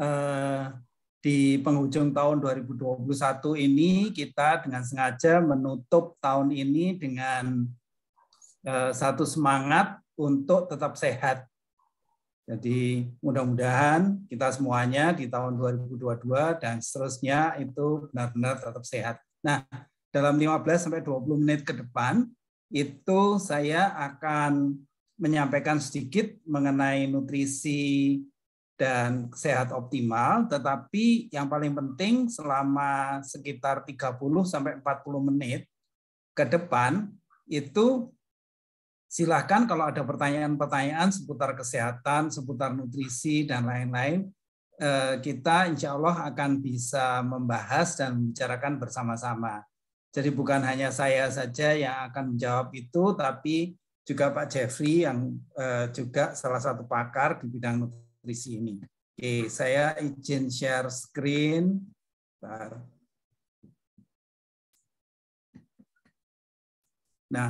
Eh, di penghujung tahun 2021 ini kita dengan sengaja menutup tahun ini dengan eh, satu semangat untuk tetap sehat. Jadi mudah-mudahan kita semuanya di tahun 2022 dan seterusnya itu benar-benar tetap sehat. Nah, dalam 15 sampai 20 menit ke depan itu saya akan menyampaikan sedikit mengenai nutrisi dan sehat optimal, tetapi yang paling penting selama sekitar 30 sampai 40 menit ke depan itu silahkan kalau ada pertanyaan-pertanyaan seputar kesehatan, seputar nutrisi dan lain-lain, eh, kita insya Allah akan bisa membahas dan membicarakan bersama-sama. Jadi bukan hanya saya saja yang akan menjawab itu, tapi juga Pak Jeffrey yang eh, juga salah satu pakar di bidang nutrisi ini. Oke, saya izin share screen. Bentar. Nah,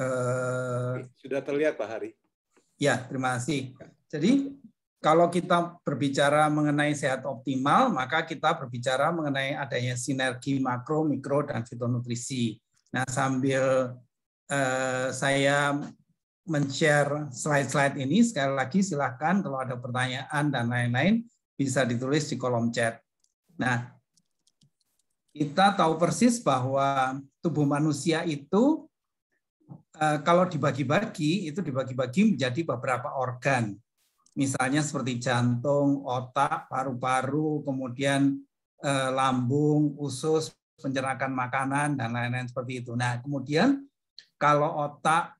eh, sudah terlihat Pak Hari. Ya, terima kasih. Jadi kalau kita berbicara mengenai sehat optimal, maka kita berbicara mengenai adanya sinergi makro, mikro, dan fitonutrisi. Nah, sambil eh, saya men-share slide-slide ini, sekali lagi silahkan kalau ada pertanyaan dan lain-lain, bisa ditulis di kolom chat. Nah, kita tahu persis bahwa tubuh manusia itu eh, kalau dibagi-bagi, itu dibagi-bagi menjadi beberapa organ misalnya seperti jantung, otak, paru-paru, kemudian eh, lambung, usus, pencernaan makanan dan lain-lain seperti itu. Nah, kemudian kalau otak,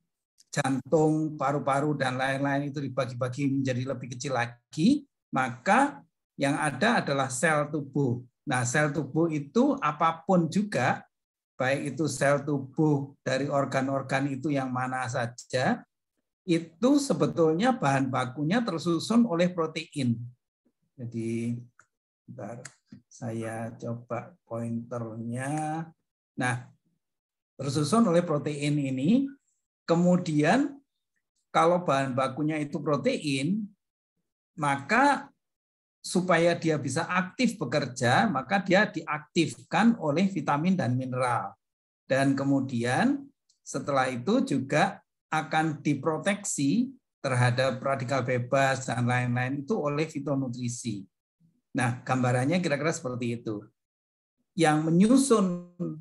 jantung, paru-paru dan lain-lain itu dibagi-bagi menjadi lebih kecil lagi, maka yang ada adalah sel tubuh. Nah, sel tubuh itu apapun juga baik itu sel tubuh dari organ-organ itu yang mana saja itu sebetulnya bahan bakunya tersusun oleh protein. Jadi bentar, saya coba pointernya. Nah, tersusun oleh protein ini. Kemudian kalau bahan bakunya itu protein, maka supaya dia bisa aktif bekerja, maka dia diaktifkan oleh vitamin dan mineral. Dan kemudian setelah itu juga akan diproteksi terhadap radikal bebas dan lain-lain itu oleh fitonutrisi. Nah, gambarannya kira-kira seperti itu. Yang menyusun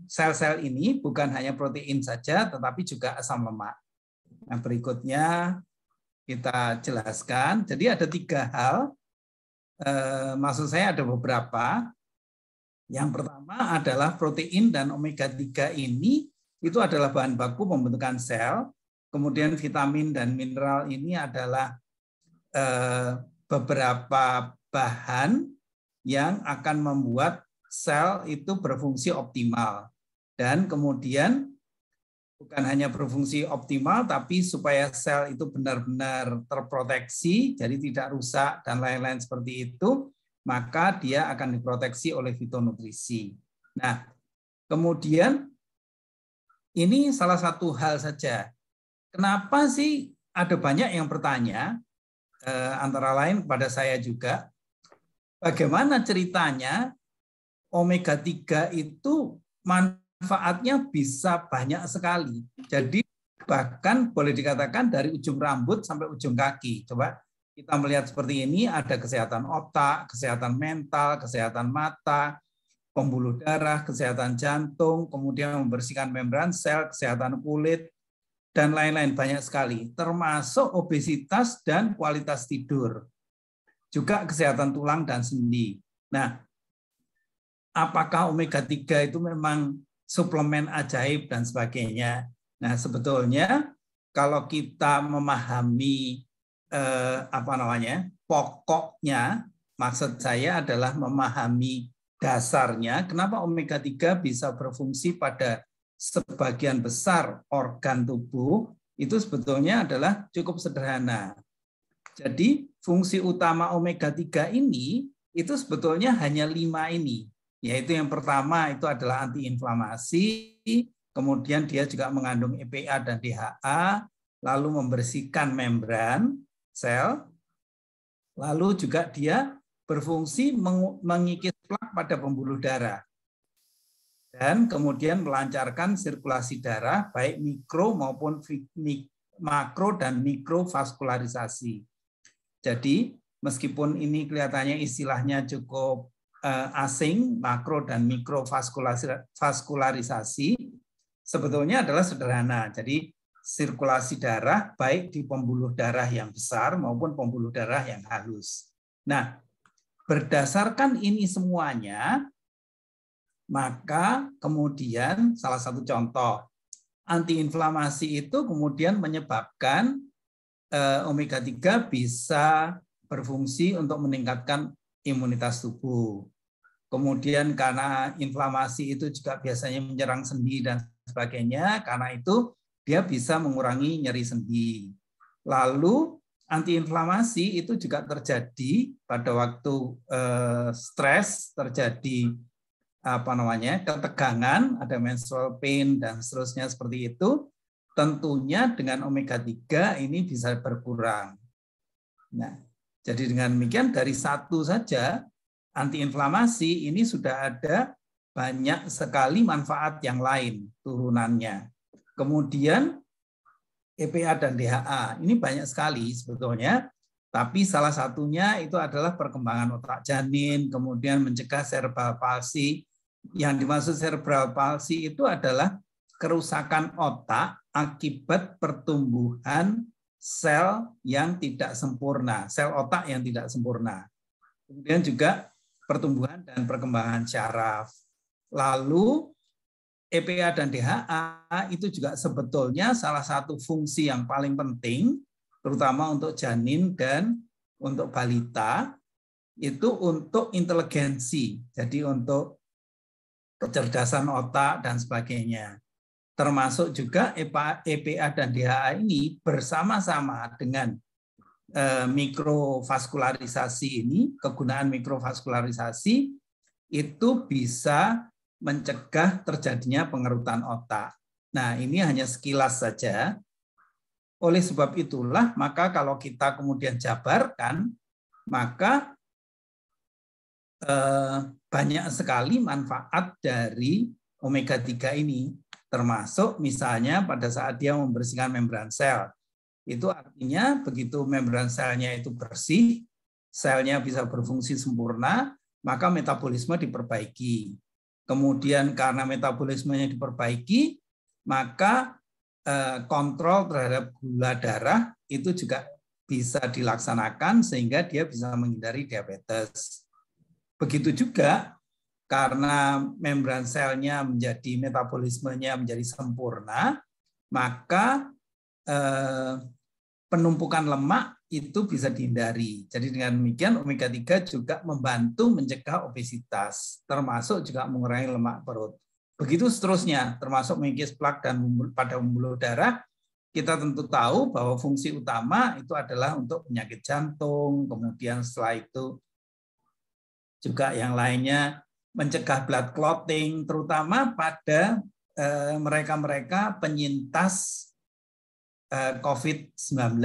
sel-sel ini bukan hanya protein saja, tetapi juga asam lemak. Nah, berikutnya kita jelaskan. Jadi ada tiga hal. E, maksud saya ada beberapa. Yang pertama adalah protein dan omega 3 ini itu adalah bahan baku pembentukan sel Kemudian vitamin dan mineral ini adalah eh, beberapa bahan yang akan membuat sel itu berfungsi optimal. Dan kemudian bukan hanya berfungsi optimal, tapi supaya sel itu benar-benar terproteksi, jadi tidak rusak dan lain-lain seperti itu, maka dia akan diproteksi oleh fitonutrisi. Nah, kemudian ini salah satu hal saja Kenapa sih ada banyak yang bertanya, eh, antara lain kepada saya juga, bagaimana ceritanya omega 3 itu manfaatnya bisa banyak sekali. Jadi bahkan boleh dikatakan dari ujung rambut sampai ujung kaki. Coba kita melihat seperti ini, ada kesehatan otak, kesehatan mental, kesehatan mata, pembuluh darah, kesehatan jantung, kemudian membersihkan membran sel, kesehatan kulit, dan lain-lain banyak sekali, termasuk obesitas dan kualitas tidur, juga kesehatan tulang dan sendi. Nah, apakah omega 3 itu memang suplemen ajaib dan sebagainya? Nah, sebetulnya kalau kita memahami eh, apa namanya? pokoknya maksud saya adalah memahami dasarnya kenapa omega 3 bisa berfungsi pada sebagian besar organ tubuh itu sebetulnya adalah cukup sederhana. Jadi fungsi utama omega 3 ini itu sebetulnya hanya lima ini, yaitu yang pertama itu adalah antiinflamasi, kemudian dia juga mengandung EPA dan DHA, lalu membersihkan membran sel, lalu juga dia berfungsi mengikis plak pada pembuluh darah dan kemudian melancarkan sirkulasi darah baik mikro maupun makro dan mikrovaskularisasi. Jadi meskipun ini kelihatannya istilahnya cukup eh, asing makro dan mikrovaskularisasi sebetulnya adalah sederhana. Jadi sirkulasi darah baik di pembuluh darah yang besar maupun pembuluh darah yang halus. Nah, berdasarkan ini semuanya maka kemudian salah satu contoh antiinflamasi itu kemudian menyebabkan eh, omega 3 bisa berfungsi untuk meningkatkan imunitas tubuh. Kemudian karena inflamasi itu juga biasanya menyerang sendi dan sebagainya, karena itu dia bisa mengurangi nyeri sendi. Lalu antiinflamasi itu juga terjadi pada waktu eh, stres, terjadi apa namanya ketegangan, ada menstrual pain dan seterusnya seperti itu, tentunya dengan omega 3 ini bisa berkurang. Nah, jadi dengan demikian dari satu saja antiinflamasi ini sudah ada banyak sekali manfaat yang lain turunannya. Kemudian EPA dan DHA ini banyak sekali sebetulnya tapi salah satunya itu adalah perkembangan otak janin, kemudian mencegah cerebral palsi, yang dimaksud cerebral palsi itu adalah kerusakan otak akibat pertumbuhan sel yang tidak sempurna, sel otak yang tidak sempurna. Kemudian juga pertumbuhan dan perkembangan syaraf. Lalu EPA dan DHA itu juga sebetulnya salah satu fungsi yang paling penting, terutama untuk janin dan untuk balita, itu untuk inteligensi. Jadi untuk kecerdasan otak, dan sebagainya. Termasuk juga EPA, EPA dan DHA ini bersama-sama dengan eh, mikrovaskularisasi ini, kegunaan mikrovaskularisasi itu bisa mencegah terjadinya pengerutan otak. Nah, ini hanya sekilas saja. Oleh sebab itulah, maka kalau kita kemudian jabarkan, maka Eh, banyak sekali manfaat dari omega 3 ini termasuk misalnya pada saat dia membersihkan membran sel. Itu artinya begitu membran selnya itu bersih, selnya bisa berfungsi sempurna, maka metabolisme diperbaiki. Kemudian karena metabolismenya diperbaiki, maka eh, kontrol terhadap gula darah itu juga bisa dilaksanakan sehingga dia bisa menghindari diabetes. Begitu juga karena membran selnya menjadi metabolismenya menjadi sempurna, maka eh, penumpukan lemak itu bisa dihindari. Jadi dengan demikian omega 3 juga membantu mencegah obesitas, termasuk juga mengurangi lemak perut. Begitu seterusnya, termasuk mengikis plak dan pada pembuluh darah, kita tentu tahu bahwa fungsi utama itu adalah untuk penyakit jantung, kemudian setelah itu juga yang lainnya mencegah blood clotting terutama pada eh, mereka-mereka penyintas eh, COVID-19.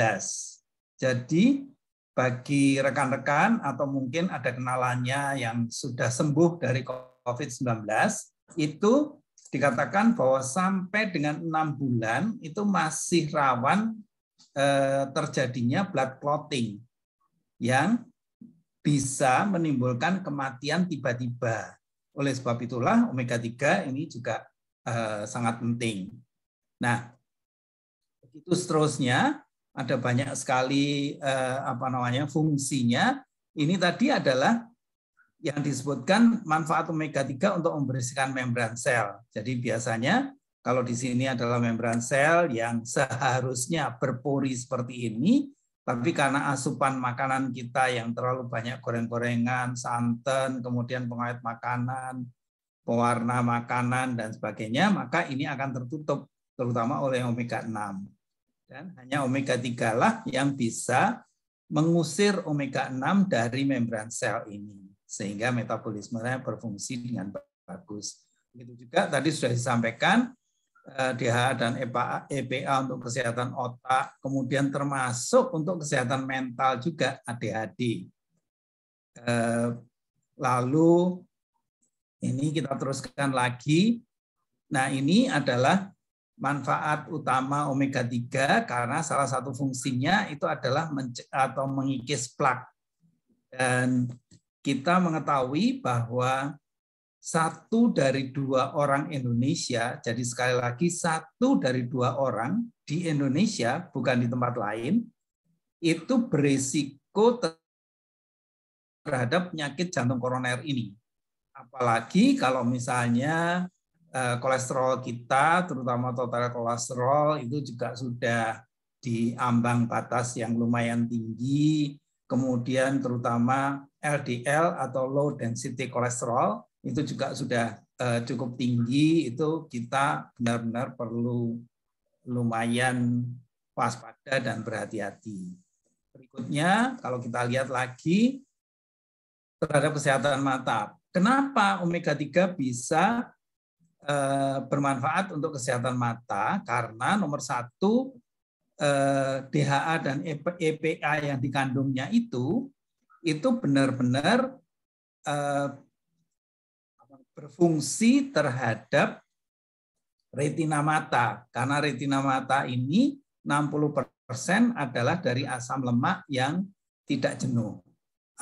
Jadi bagi rekan-rekan atau mungkin ada kenalannya yang sudah sembuh dari COVID-19, itu dikatakan bahwa sampai dengan enam bulan itu masih rawan eh, terjadinya blood clotting yang bisa menimbulkan kematian tiba-tiba. Oleh sebab itulah omega 3 ini juga eh, sangat penting. Nah, begitu seterusnya ada banyak sekali eh, apa namanya fungsinya. Ini tadi adalah yang disebutkan manfaat omega 3 untuk membersihkan membran sel. Jadi biasanya kalau di sini adalah membran sel yang seharusnya berpori seperti ini, tapi karena asupan makanan kita yang terlalu banyak goreng-gorengan, santan, kemudian pengawet makanan, pewarna makanan, dan sebagainya, maka ini akan tertutup, terutama oleh omega-6. Dan hanya omega-3 lah yang bisa mengusir omega-6 dari membran sel ini. Sehingga metabolismenya berfungsi dengan bagus. Begitu juga tadi sudah disampaikan, Eh, DHA dan EPA, EPA untuk kesehatan otak, kemudian termasuk untuk kesehatan mental juga ADHD. Eh, lalu ini kita teruskan lagi. Nah ini adalah manfaat utama omega 3 karena salah satu fungsinya itu adalah atau mengikis plak. Dan kita mengetahui bahwa satu dari dua orang Indonesia, jadi sekali lagi satu dari dua orang di Indonesia, bukan di tempat lain, itu berisiko terhadap penyakit jantung koroner ini. Apalagi kalau misalnya eh, kolesterol kita, terutama total kolesterol, itu juga sudah di ambang batas yang lumayan tinggi, kemudian terutama LDL atau low density kolesterol itu juga sudah eh, cukup tinggi itu kita benar-benar perlu lumayan waspada dan berhati-hati. Berikutnya kalau kita lihat lagi terhadap kesehatan mata. Kenapa omega 3 bisa eh, bermanfaat untuk kesehatan mata? Karena nomor satu eh, DHA dan EPA e yang dikandungnya itu itu benar-benar berfungsi terhadap retina mata. Karena retina mata ini 60% adalah dari asam lemak yang tidak jenuh.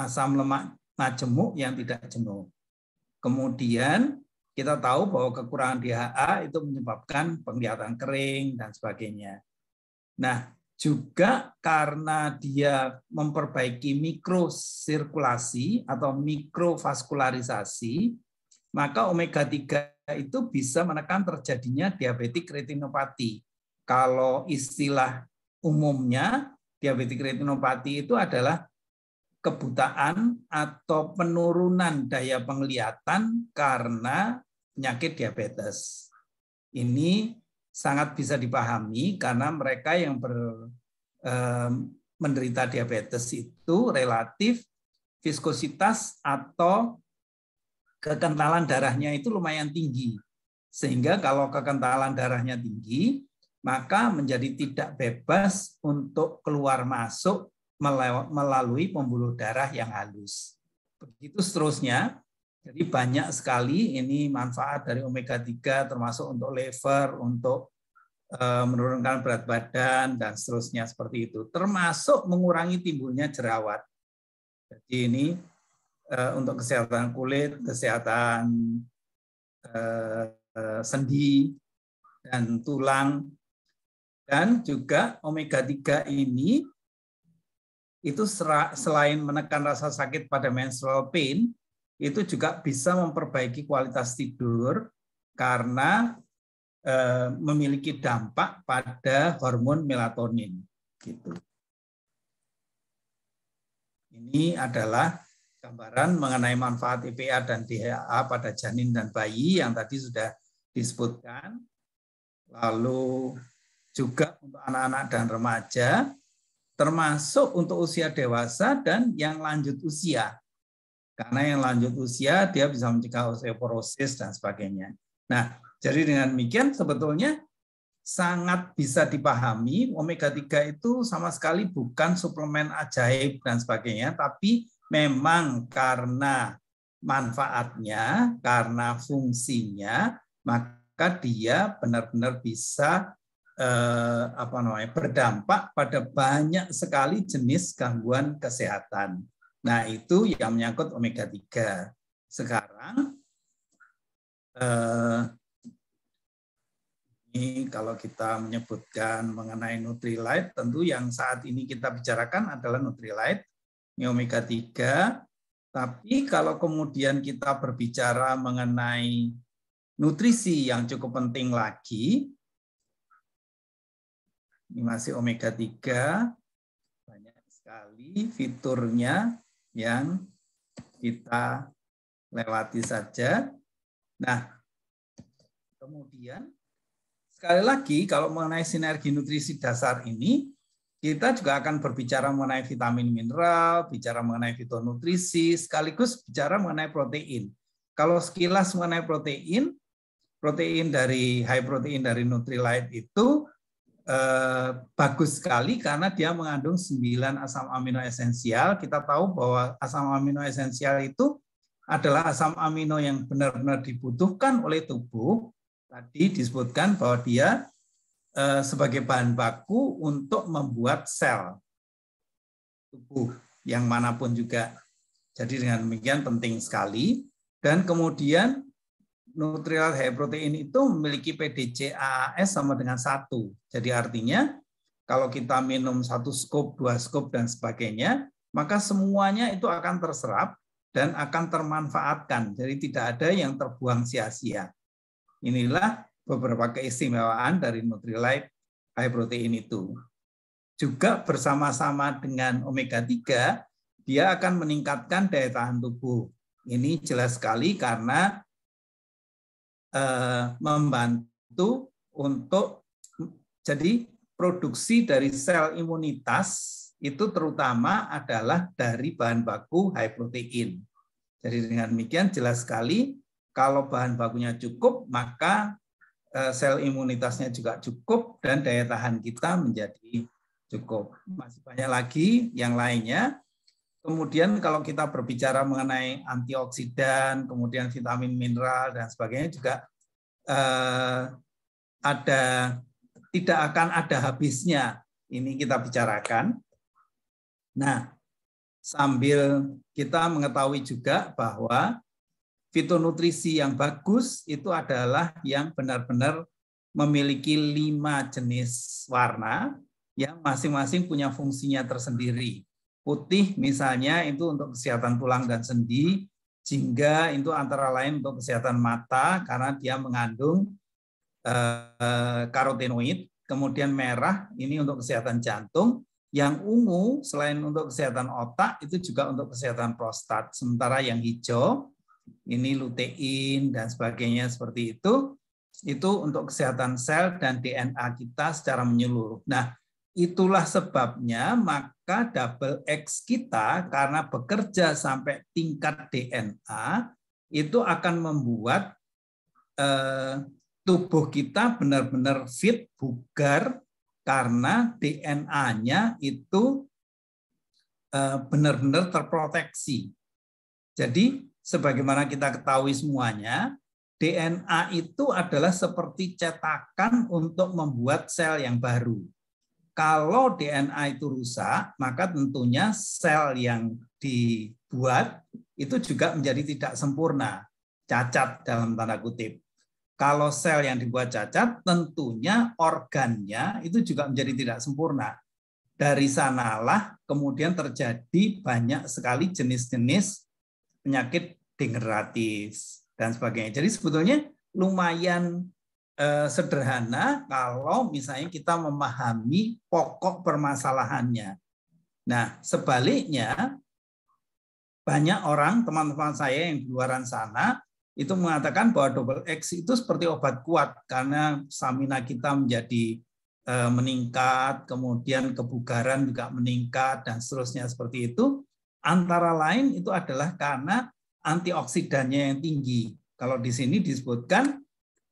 Asam lemak majemuk yang tidak jenuh. Kemudian kita tahu bahwa kekurangan DHA itu menyebabkan penglihatan kering dan sebagainya. Nah, juga karena dia memperbaiki mikrosirkulasi atau mikrovaskularisasi, maka omega 3 itu bisa menekan terjadinya diabetik retinopati. Kalau istilah umumnya diabetik retinopati itu adalah kebutaan atau penurunan daya penglihatan karena penyakit diabetes. Ini sangat bisa dipahami karena mereka yang ber, menderita diabetes itu relatif viskositas atau kekentalan darahnya itu lumayan tinggi. Sehingga kalau kekentalan darahnya tinggi, maka menjadi tidak bebas untuk keluar masuk melalui pembuluh darah yang halus. Begitu seterusnya. Jadi banyak sekali ini manfaat dari omega 3 termasuk untuk liver, untuk eh, menurunkan berat badan dan seterusnya seperti itu. Termasuk mengurangi timbulnya jerawat. Jadi ini Eh, untuk kesehatan kulit, kesehatan eh, sendi dan tulang dan juga omega 3 ini itu selain menekan rasa sakit pada menstrual pain itu juga bisa memperbaiki kualitas tidur karena eh, memiliki dampak pada hormon melatonin gitu. Ini adalah gambaran mengenai manfaat IPA dan DHA pada janin dan bayi yang tadi sudah disebutkan. Lalu juga untuk anak-anak dan remaja, termasuk untuk usia dewasa dan yang lanjut usia. Karena yang lanjut usia dia bisa mencegah osteoporosis dan sebagainya. Nah, jadi dengan demikian sebetulnya sangat bisa dipahami omega 3 itu sama sekali bukan suplemen ajaib dan sebagainya tapi memang karena manfaatnya, karena fungsinya, maka dia benar-benar bisa eh, apa namanya berdampak pada banyak sekali jenis gangguan kesehatan. Nah, itu yang menyangkut omega 3. Sekarang eh, ini kalau kita menyebutkan mengenai Nutrilite, tentu yang saat ini kita bicarakan adalah Nutrilite omega 3. Tapi kalau kemudian kita berbicara mengenai nutrisi yang cukup penting lagi, ini masih omega 3, banyak sekali fiturnya yang kita lewati saja. Nah, kemudian sekali lagi kalau mengenai sinergi nutrisi dasar ini, kita juga akan berbicara mengenai vitamin mineral, bicara mengenai fitonutrisi, sekaligus bicara mengenai protein. Kalau sekilas mengenai protein, protein dari high protein dari Nutrilite itu eh, bagus sekali karena dia mengandung 9 asam amino esensial. Kita tahu bahwa asam amino esensial itu adalah asam amino yang benar-benar dibutuhkan oleh tubuh. Tadi disebutkan bahwa dia Eh, sebagai bahan baku untuk membuat sel tubuh yang manapun juga. Jadi dengan demikian penting sekali. Dan kemudian nutrial high protein itu memiliki PDCAAS sama dengan satu. Jadi artinya kalau kita minum satu scoop, dua scoop, dan sebagainya, maka semuanya itu akan terserap dan akan termanfaatkan. Jadi tidak ada yang terbuang sia-sia. Inilah beberapa keistimewaan dari Nutrilite high protein itu. Juga bersama-sama dengan omega 3, dia akan meningkatkan daya tahan tubuh. Ini jelas sekali karena eh, membantu untuk jadi produksi dari sel imunitas itu terutama adalah dari bahan baku high protein. Jadi dengan demikian jelas sekali kalau bahan bakunya cukup maka Eh, sel imunitasnya juga cukup dan daya tahan kita menjadi cukup. Masih banyak lagi yang lainnya. Kemudian kalau kita berbicara mengenai antioksidan, kemudian vitamin mineral dan sebagainya juga eh, ada tidak akan ada habisnya. Ini kita bicarakan. Nah, sambil kita mengetahui juga bahwa fitonutrisi yang bagus itu adalah yang benar-benar memiliki lima jenis warna yang masing-masing punya fungsinya tersendiri. Putih misalnya itu untuk kesehatan tulang dan sendi, jingga itu antara lain untuk kesehatan mata karena dia mengandung eh, karotenoid, kemudian merah ini untuk kesehatan jantung, yang ungu selain untuk kesehatan otak itu juga untuk kesehatan prostat, sementara yang hijau ini lutein dan sebagainya seperti itu, itu untuk kesehatan sel dan DNA kita secara menyeluruh. Nah, itulah sebabnya maka double X kita karena bekerja sampai tingkat DNA itu akan membuat eh, tubuh kita benar-benar fit, bugar karena DNA-nya itu eh, benar-benar terproteksi. Jadi sebagaimana kita ketahui semuanya, DNA itu adalah seperti cetakan untuk membuat sel yang baru. Kalau DNA itu rusak, maka tentunya sel yang dibuat itu juga menjadi tidak sempurna, cacat dalam tanda kutip. Kalau sel yang dibuat cacat, tentunya organnya itu juga menjadi tidak sempurna. Dari sanalah kemudian terjadi banyak sekali jenis-jenis penyakit degeneratif dan sebagainya. Jadi sebetulnya lumayan eh, sederhana kalau misalnya kita memahami pokok permasalahannya. Nah, sebaliknya banyak orang teman-teman saya yang di luaran sana itu mengatakan bahwa double X itu seperti obat kuat karena stamina kita menjadi eh, meningkat, kemudian kebugaran juga meningkat dan seterusnya seperti itu. Antara lain itu adalah karena antioksidannya yang tinggi. Kalau di sini disebutkan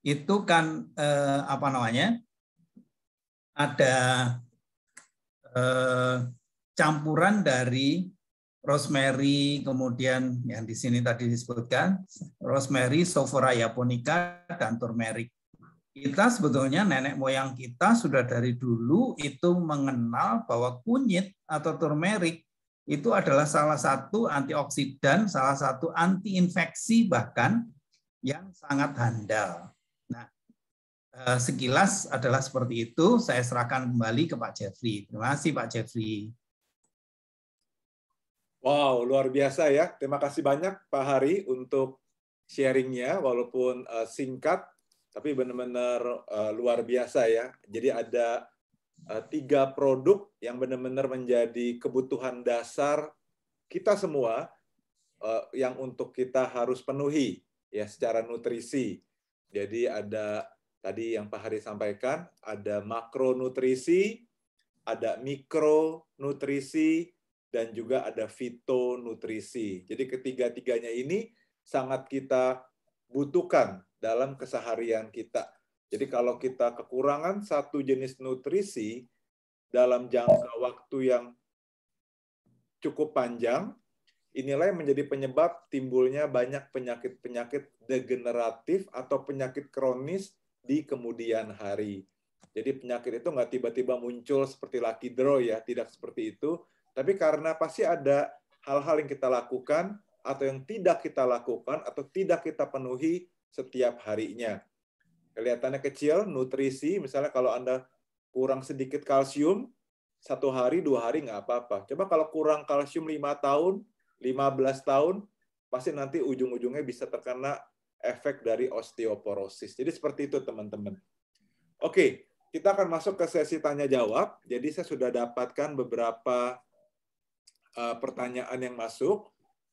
itu kan eh, apa namanya? ada eh, campuran dari rosemary, kemudian yang di sini tadi disebutkan rosemary, sofora japonica dan turmeric. Kita sebetulnya nenek moyang kita sudah dari dulu itu mengenal bahwa kunyit atau turmeric itu adalah salah satu antioksidan, salah satu antiinfeksi bahkan yang sangat handal. Nah, eh, sekilas adalah seperti itu. Saya serahkan kembali ke Pak Jeffrey. Terima kasih Pak Jeffrey. Wow, luar biasa ya. Terima kasih banyak Pak Hari untuk sharingnya, walaupun eh, singkat, tapi benar-benar eh, luar biasa ya. Jadi ada Eh, tiga produk yang benar-benar menjadi kebutuhan dasar kita semua eh, yang untuk kita harus penuhi ya secara nutrisi. Jadi ada tadi yang Pak Hari sampaikan, ada makronutrisi, ada mikronutrisi, dan juga ada fitonutrisi. Jadi ketiga-tiganya ini sangat kita butuhkan dalam keseharian kita. Jadi kalau kita kekurangan satu jenis nutrisi dalam jangka waktu yang cukup panjang, inilah yang menjadi penyebab timbulnya banyak penyakit-penyakit degeneratif atau penyakit kronis di kemudian hari. Jadi penyakit itu nggak tiba-tiba muncul seperti lucky draw ya, tidak seperti itu. Tapi karena pasti ada hal-hal yang kita lakukan atau yang tidak kita lakukan atau tidak kita penuhi setiap harinya kelihatannya kecil, nutrisi, misalnya kalau Anda kurang sedikit kalsium, satu hari, dua hari nggak apa-apa. Coba kalau kurang kalsium lima tahun, lima belas tahun, pasti nanti ujung-ujungnya bisa terkena efek dari osteoporosis. Jadi seperti itu teman-teman. Oke, kita akan masuk ke sesi tanya-jawab. Jadi saya sudah dapatkan beberapa eh, pertanyaan yang masuk.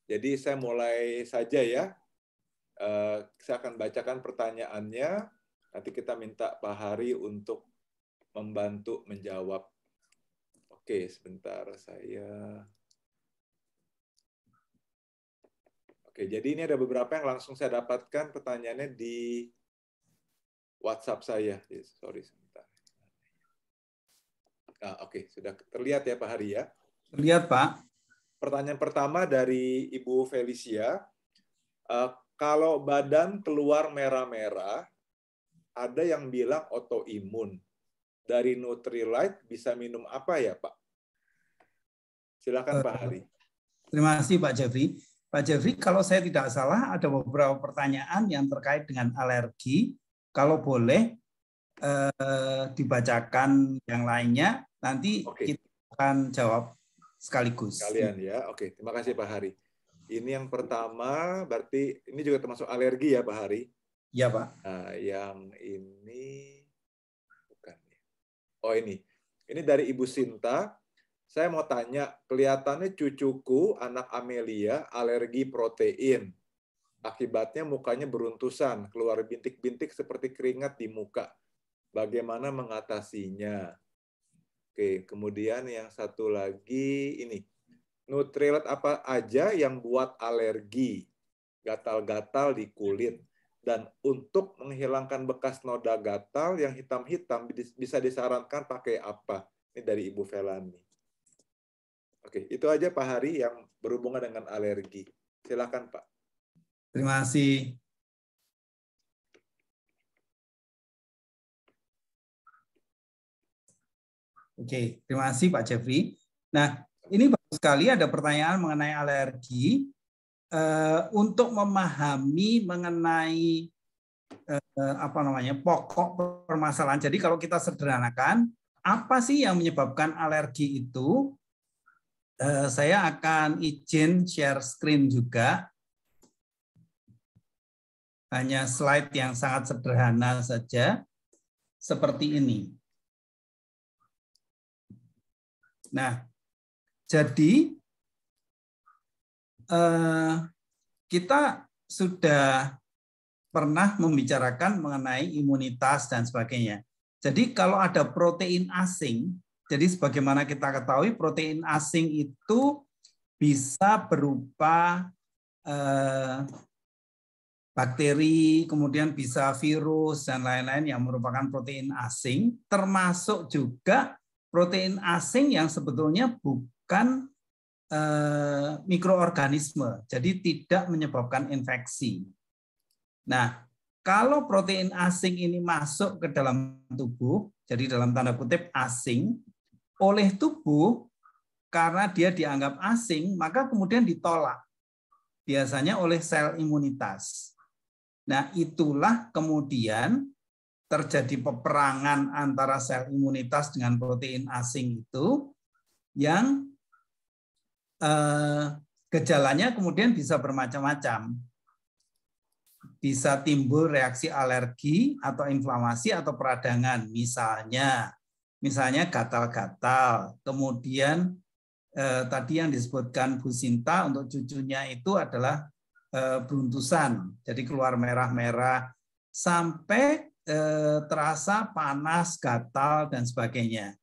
Jadi saya mulai saja ya. Eh, saya akan bacakan pertanyaannya. Nanti kita minta Pak Hari untuk membantu menjawab. Oke, sebentar saya. Oke, jadi ini ada beberapa yang langsung saya dapatkan pertanyaannya di WhatsApp saya. Iya, sorry, sebentar. Nah, oke, sudah terlihat ya Pak Hari ya? Terlihat Pak. Pertanyaan pertama dari Ibu Felicia. Uh, kalau badan keluar merah-merah, ada yang bilang autoimun. Dari Nutrilite bisa minum apa ya, Pak? Silakan Pak eh, Hari. Terima kasih Pak Jeffrey. Pak Jeffrey, kalau saya tidak salah ada beberapa pertanyaan yang terkait dengan alergi. Kalau boleh eh, dibacakan yang lainnya, nanti okay. kita akan jawab sekaligus. Kalian ya, oke. Okay. Terima kasih Pak Hari. Ini yang pertama, berarti ini juga termasuk alergi ya Pak Hari. Iya Pak. Nah, yang ini bukan ya. Oh ini, ini dari Ibu Sinta. Saya mau tanya, kelihatannya cucuku anak Amelia alergi protein. Akibatnya mukanya beruntusan, keluar bintik-bintik seperti keringat di muka. Bagaimana mengatasinya? Oke, kemudian yang satu lagi ini. nutrilat apa aja yang buat alergi? Gatal-gatal di kulit, dan untuk menghilangkan bekas noda gatal yang hitam-hitam bisa disarankan pakai apa? Ini dari Ibu Velani. Oke, itu aja Pak Hari yang berhubungan dengan alergi. Silakan Pak. Terima kasih. Oke, terima kasih Pak Jeffrey. Nah, ini bagus sekali ada pertanyaan mengenai alergi Eh, untuk memahami mengenai eh, apa namanya pokok permasalahan. Jadi kalau kita sederhanakan, apa sih yang menyebabkan alergi itu? Eh, saya akan izin share screen juga. Hanya slide yang sangat sederhana saja, seperti ini. Nah, jadi Eh, kita sudah pernah membicarakan mengenai imunitas dan sebagainya. Jadi kalau ada protein asing, jadi sebagaimana kita ketahui protein asing itu bisa berupa eh, bakteri, kemudian bisa virus dan lain-lain yang merupakan protein asing, termasuk juga protein asing yang sebetulnya bukan Eh, mikroorganisme, jadi tidak menyebabkan infeksi. Nah, kalau protein asing ini masuk ke dalam tubuh, jadi dalam tanda kutip asing, oleh tubuh karena dia dianggap asing, maka kemudian ditolak. Biasanya oleh sel imunitas. Nah, itulah kemudian terjadi peperangan antara sel imunitas dengan protein asing itu yang Eh, gejalanya kemudian bisa bermacam-macam. Bisa timbul reaksi alergi atau inflamasi atau peradangan misalnya. Misalnya gatal-gatal, kemudian eh, tadi yang disebutkan Bu Sinta untuk cucunya itu adalah eh, beruntusan, jadi keluar merah-merah sampai eh, terasa panas, gatal dan sebagainya.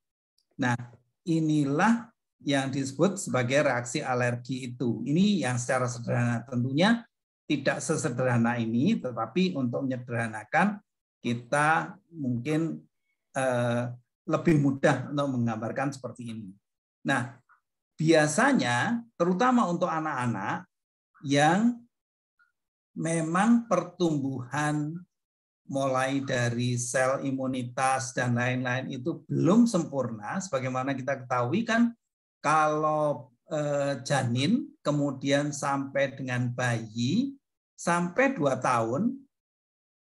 Nah, inilah yang disebut sebagai reaksi alergi itu. Ini yang secara sederhana tentunya tidak sesederhana ini, tetapi untuk menyederhanakan kita mungkin eh, lebih mudah untuk menggambarkan seperti ini. Nah, biasanya terutama untuk anak-anak yang memang pertumbuhan mulai dari sel imunitas dan lain-lain itu belum sempurna sebagaimana kita ketahui kan kalau eh, janin kemudian sampai dengan bayi sampai dua tahun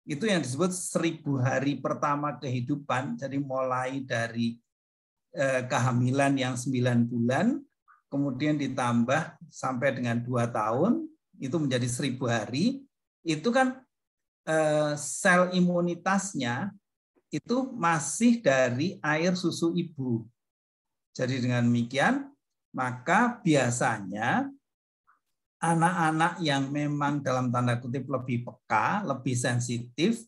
itu yang disebut seribu hari pertama kehidupan jadi mulai dari eh, kehamilan yang sembilan bulan kemudian ditambah sampai dengan dua tahun itu menjadi seribu hari itu kan eh, sel imunitasnya itu masih dari air susu ibu jadi dengan demikian, maka biasanya anak-anak yang memang dalam tanda kutip lebih peka, lebih sensitif,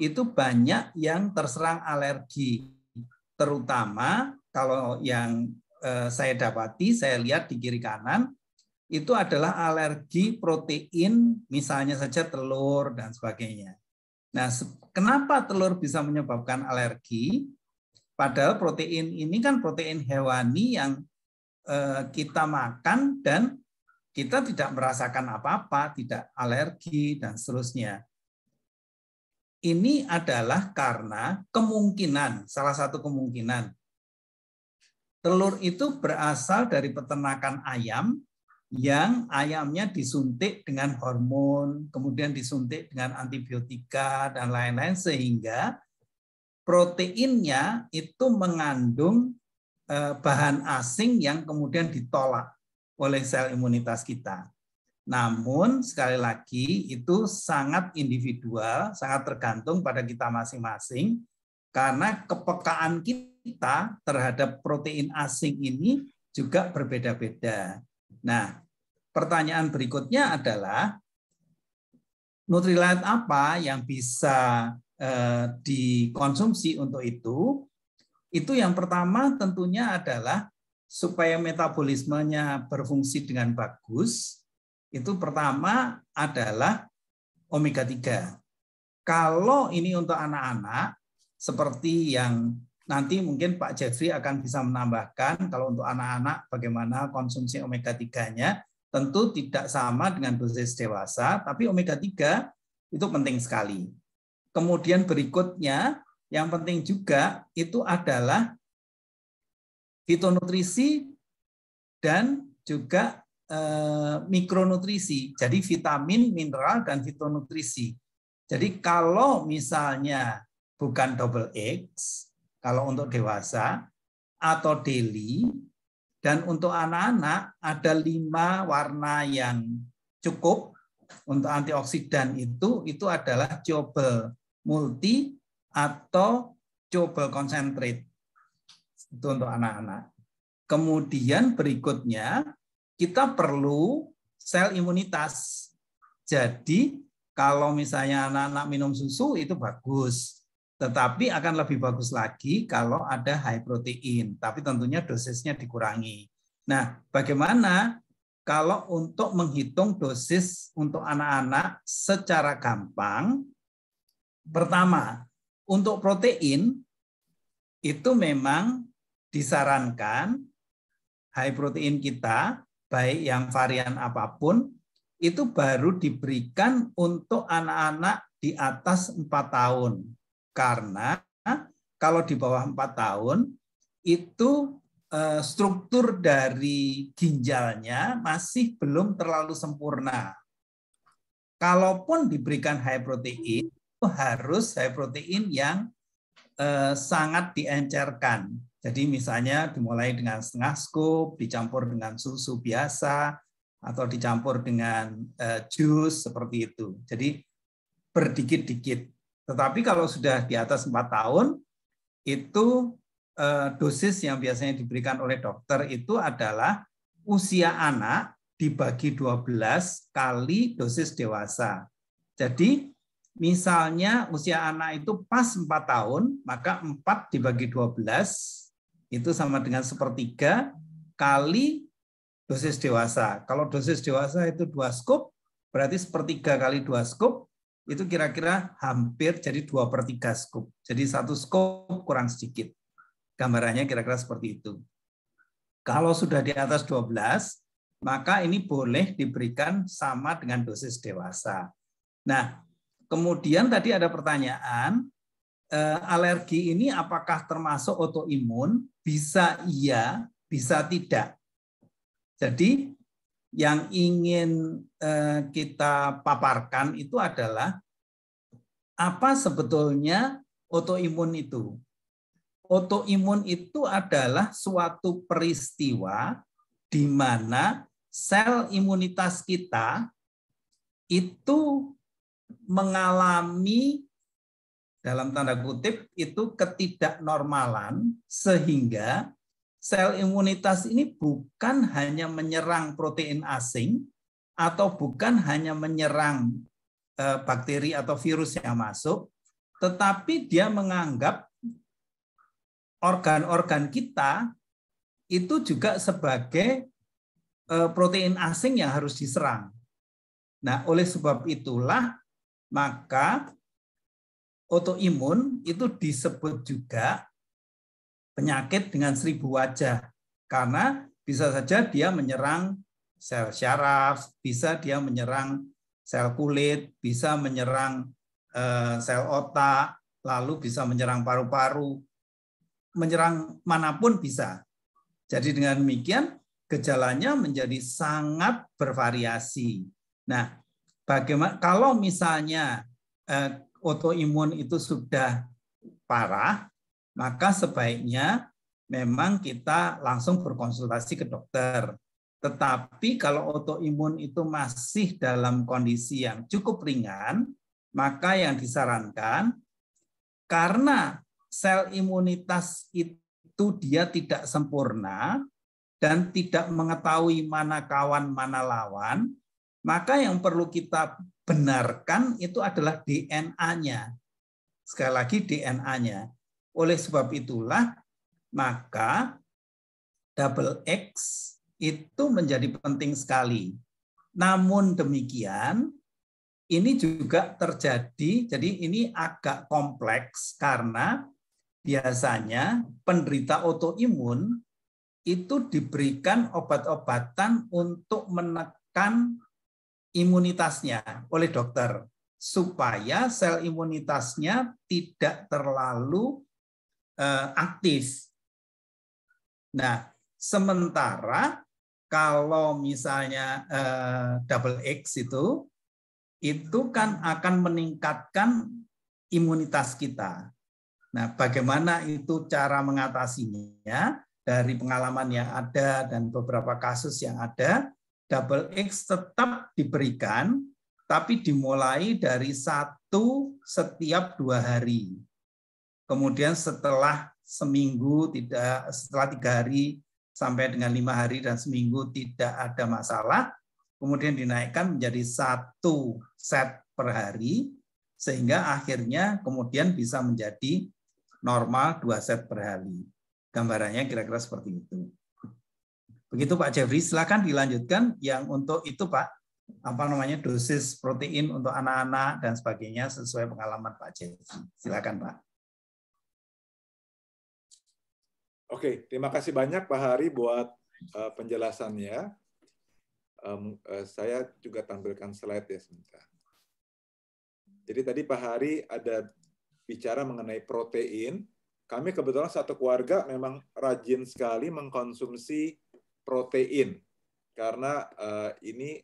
itu banyak yang terserang alergi. Terutama kalau yang eh, saya dapati, saya lihat di kiri kanan, itu adalah alergi protein, misalnya saja telur dan sebagainya. Nah, kenapa telur bisa menyebabkan alergi? Padahal protein ini kan protein hewani yang eh, kita makan dan kita tidak merasakan apa-apa, tidak alergi, dan seterusnya. Ini adalah karena kemungkinan, salah satu kemungkinan, telur itu berasal dari peternakan ayam yang ayamnya disuntik dengan hormon, kemudian disuntik dengan antibiotika, dan lain-lain, sehingga proteinnya itu mengandung eh, bahan asing yang kemudian ditolak oleh sel imunitas kita. Namun sekali lagi itu sangat individual, sangat tergantung pada kita masing-masing karena kepekaan kita terhadap protein asing ini juga berbeda-beda. Nah, pertanyaan berikutnya adalah nutrilite apa yang bisa Eh, dikonsumsi untuk itu, itu yang pertama tentunya adalah supaya metabolismenya berfungsi dengan bagus, itu pertama adalah omega 3. Kalau ini untuk anak-anak, seperti yang nanti mungkin Pak Jeffrey akan bisa menambahkan, kalau untuk anak-anak bagaimana konsumsi omega 3-nya, tentu tidak sama dengan dosis dewasa, tapi omega 3 itu penting sekali Kemudian berikutnya, yang penting juga itu adalah fitonutrisi dan juga eh, mikronutrisi. Jadi vitamin, mineral, dan fitonutrisi. Jadi kalau misalnya bukan double X, kalau untuk dewasa, atau daily, dan untuk anak-anak ada lima warna yang cukup untuk antioksidan itu, itu adalah coba multi atau coba concentrate. Itu untuk anak-anak. Kemudian berikutnya kita perlu sel imunitas. Jadi kalau misalnya anak-anak minum susu itu bagus. Tetapi akan lebih bagus lagi kalau ada high protein. Tapi tentunya dosisnya dikurangi. Nah, bagaimana kalau untuk menghitung dosis untuk anak-anak secara gampang Pertama, untuk protein itu memang disarankan high protein kita baik yang varian apapun itu baru diberikan untuk anak-anak di atas 4 tahun. Karena kalau di bawah 4 tahun itu eh, struktur dari ginjalnya masih belum terlalu sempurna. Kalaupun diberikan high protein, itu harus high protein yang eh, sangat diencerkan. Jadi misalnya dimulai dengan setengah scoop, dicampur dengan susu biasa, atau dicampur dengan eh, jus seperti itu. Jadi berdikit-dikit. Tetapi kalau sudah di atas 4 tahun, itu eh, dosis yang biasanya diberikan oleh dokter itu adalah usia anak dibagi 12 kali dosis dewasa. Jadi Misalnya usia anak itu pas 4 tahun, maka 4 dibagi 12 itu sama dengan sepertiga kali dosis dewasa. Kalau dosis dewasa itu 2 scoop, berarti sepertiga kali 2 scoop, itu kira-kira hampir jadi 2 per 3 scoop. Jadi satu scoop kurang sedikit. Gambarannya kira-kira seperti itu. Kalau sudah di atas 12, maka ini boleh diberikan sama dengan dosis dewasa. Nah, Kemudian tadi ada pertanyaan, eh, alergi ini apakah termasuk autoimun? Bisa iya, bisa tidak. Jadi yang ingin eh, kita paparkan itu adalah apa sebetulnya autoimun itu. Autoimun itu adalah suatu peristiwa di mana sel imunitas kita itu mengalami dalam tanda kutip itu ketidaknormalan sehingga sel imunitas ini bukan hanya menyerang protein asing atau bukan hanya menyerang eh, bakteri atau virus yang masuk tetapi dia menganggap organ-organ kita itu juga sebagai eh, protein asing yang harus diserang. Nah, oleh sebab itulah maka autoimun itu disebut juga penyakit dengan seribu wajah karena bisa saja dia menyerang sel syaraf, bisa dia menyerang sel kulit, bisa menyerang eh, sel otak, lalu bisa menyerang paru-paru, menyerang manapun bisa. Jadi dengan demikian gejalanya menjadi sangat bervariasi. Nah, bagaimana kalau misalnya eh, autoimun itu sudah parah, maka sebaiknya memang kita langsung berkonsultasi ke dokter. Tetapi kalau autoimun itu masih dalam kondisi yang cukup ringan, maka yang disarankan karena sel imunitas itu dia tidak sempurna dan tidak mengetahui mana kawan mana lawan, maka yang perlu kita benarkan itu adalah DNA-nya. Sekali lagi DNA-nya. Oleh sebab itulah maka double X itu menjadi penting sekali. Namun demikian, ini juga terjadi, jadi ini agak kompleks karena biasanya penderita autoimun itu diberikan obat-obatan untuk menekan imunitasnya oleh dokter supaya sel imunitasnya tidak terlalu eh, aktif. Nah, sementara kalau misalnya eh, double X itu itu kan akan meningkatkan imunitas kita. Nah, bagaimana itu cara mengatasinya dari pengalaman yang ada dan beberapa kasus yang ada? double X tetap diberikan, tapi dimulai dari satu setiap dua hari. Kemudian setelah seminggu tidak setelah tiga hari sampai dengan lima hari dan seminggu tidak ada masalah, kemudian dinaikkan menjadi satu set per hari, sehingga akhirnya kemudian bisa menjadi normal dua set per hari. Gambarannya kira-kira seperti itu. Begitu Pak Jeffrey, silakan dilanjutkan yang untuk itu Pak, apa namanya dosis protein untuk anak-anak dan sebagainya sesuai pengalaman Pak Jeffrey. Silakan Pak. Oke, terima kasih banyak Pak Hari buat eh, penjelasannya. Eh, saya juga tampilkan slide ya sebentar. Jadi tadi Pak Hari ada bicara mengenai protein. Kami kebetulan satu keluarga memang rajin sekali mengkonsumsi protein karena uh, ini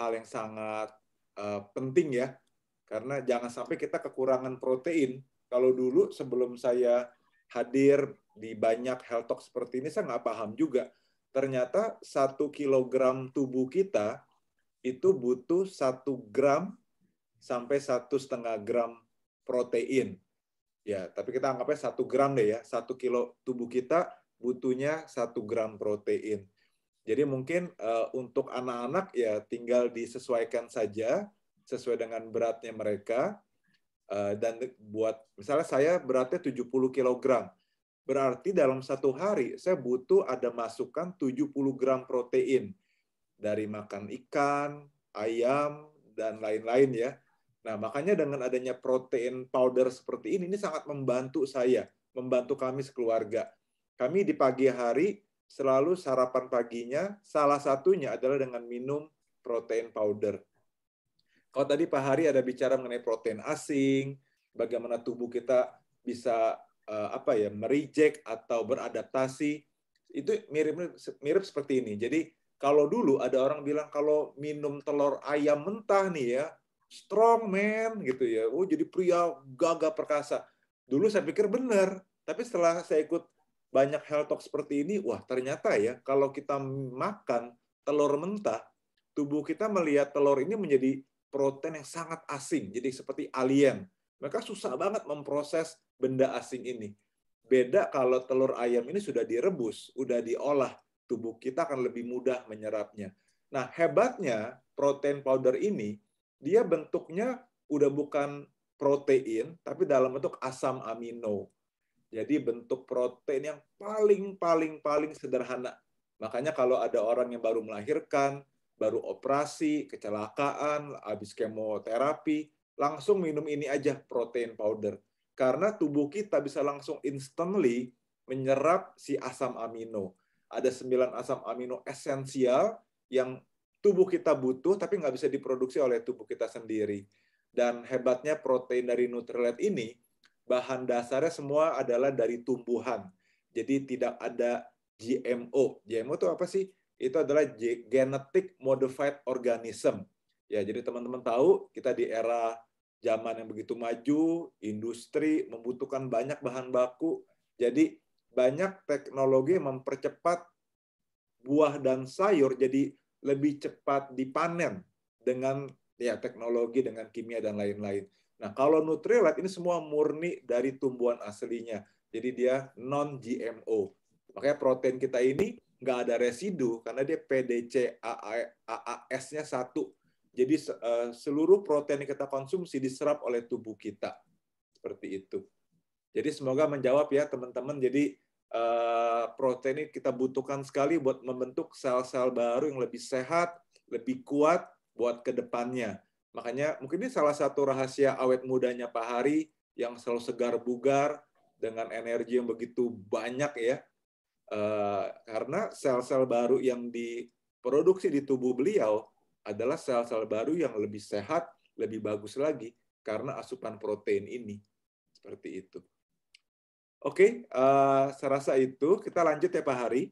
hal yang sangat uh, penting ya karena jangan sampai kita kekurangan protein kalau dulu sebelum saya hadir di banyak health talk seperti ini saya nggak paham juga ternyata satu kilogram tubuh kita itu butuh satu gram sampai satu setengah gram protein ya tapi kita anggapnya satu gram deh ya satu kilo tubuh kita butuhnya 1 gram protein. Jadi mungkin uh, untuk anak-anak ya tinggal disesuaikan saja sesuai dengan beratnya mereka. Uh, dan buat misalnya saya beratnya 70 kg. Berarti dalam satu hari saya butuh ada masukan 70 gram protein dari makan ikan, ayam, dan lain-lain ya. Nah, makanya dengan adanya protein powder seperti ini, ini sangat membantu saya, membantu kami sekeluarga. Kami di pagi hari selalu sarapan paginya, salah satunya adalah dengan minum protein powder. Kalau tadi Pak Hari ada bicara mengenai protein asing, bagaimana tubuh kita bisa uh, apa ya merijek atau beradaptasi itu mirip mirip seperti ini. Jadi kalau dulu ada orang bilang kalau minum telur ayam mentah nih ya strong man gitu ya. Oh jadi pria gagah perkasa. Dulu saya pikir benar, tapi setelah saya ikut banyak health talk seperti ini, wah ternyata ya kalau kita makan telur mentah, tubuh kita melihat telur ini menjadi protein yang sangat asing, jadi seperti alien. Maka susah banget memproses benda asing ini. Beda kalau telur ayam ini sudah direbus, sudah diolah, tubuh kita akan lebih mudah menyerapnya. Nah, hebatnya protein powder ini, dia bentuknya udah bukan protein, tapi dalam bentuk asam amino jadi bentuk protein yang paling paling paling sederhana. Makanya kalau ada orang yang baru melahirkan, baru operasi, kecelakaan, habis kemoterapi, langsung minum ini aja protein powder. Karena tubuh kita bisa langsung instantly menyerap si asam amino. Ada 9 asam amino esensial yang tubuh kita butuh tapi nggak bisa diproduksi oleh tubuh kita sendiri. Dan hebatnya protein dari Nutrilite ini bahan dasarnya semua adalah dari tumbuhan. Jadi tidak ada GMO. GMO itu apa sih? Itu adalah genetic modified organism. Ya, jadi teman-teman tahu kita di era zaman yang begitu maju, industri membutuhkan banyak bahan baku. Jadi banyak teknologi mempercepat buah dan sayur jadi lebih cepat dipanen dengan ya teknologi dengan kimia dan lain-lain. Nah, kalau Nutrilite ini semua murni dari tumbuhan aslinya. Jadi dia non GMO. Makanya protein kita ini nggak ada residu karena dia PDC AAS-nya satu. Jadi eh, seluruh protein yang kita konsumsi diserap oleh tubuh kita. Seperti itu. Jadi semoga menjawab ya teman-teman. Jadi eh, protein ini kita butuhkan sekali buat membentuk sel-sel baru yang lebih sehat, lebih kuat, buat kedepannya. Makanya mungkin ini salah satu rahasia awet mudanya Pak Hari yang selalu segar bugar dengan energi yang begitu banyak ya. E, karena sel-sel baru yang diproduksi di tubuh beliau adalah sel-sel baru yang lebih sehat, lebih bagus lagi karena asupan protein ini. Seperti itu. Oke, okay, uh, eh, saya rasa itu. Kita lanjut ya Pak Hari.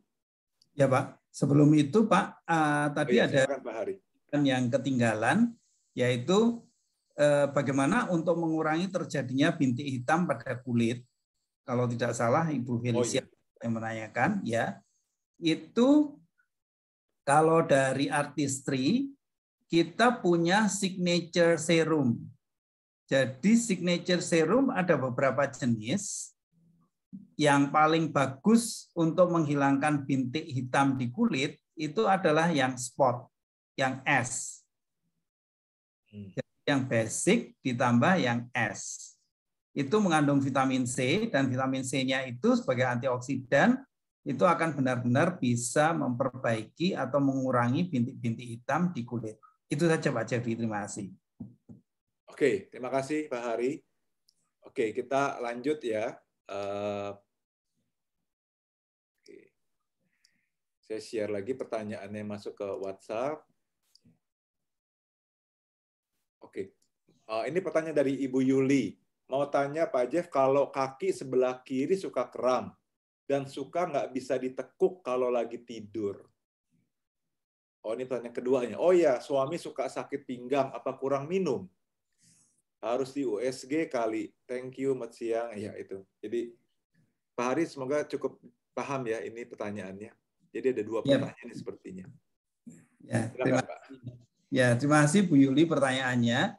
Ya Pak. Sebelum itu Pak, uh, tadi oh, ya, ada silakan, Pak Hari dan yang ketinggalan yaitu eh, bagaimana untuk mengurangi terjadinya bintik hitam pada kulit kalau tidak salah Ibu oh, Felicia oh, iya. yang menanyakan ya itu kalau dari artistry kita punya signature serum jadi signature serum ada beberapa jenis yang paling bagus untuk menghilangkan bintik hitam di kulit itu adalah yang spot yang S. Hmm. Jadi yang basic ditambah yang S. Itu mengandung vitamin C dan vitamin C-nya itu sebagai antioksidan itu akan benar-benar bisa memperbaiki atau mengurangi bintik-bintik hitam di kulit. Itu saja Pak Jeffrey, terima kasih. Oke, terima kasih Pak Hari. Oke, kita lanjut ya. Eh, saya share lagi pertanyaannya masuk ke WhatsApp. Oke. Uh, ini pertanyaan dari Ibu Yuli. Mau tanya Pak Jeff, kalau kaki sebelah kiri suka kram dan suka nggak bisa ditekuk kalau lagi tidur. Oh, ini pertanyaan keduanya. Oh ya, suami suka sakit pinggang, apa kurang minum? Harus di USG kali. Thank you, Mat Siang. Ya, itu. Jadi, Pak Haris, semoga cukup paham ya ini pertanyaannya. Jadi ada dua iya, pertanyaan ya. sepertinya. Ya, terima kasih. Ya, terima kasih Bu Yuli pertanyaannya.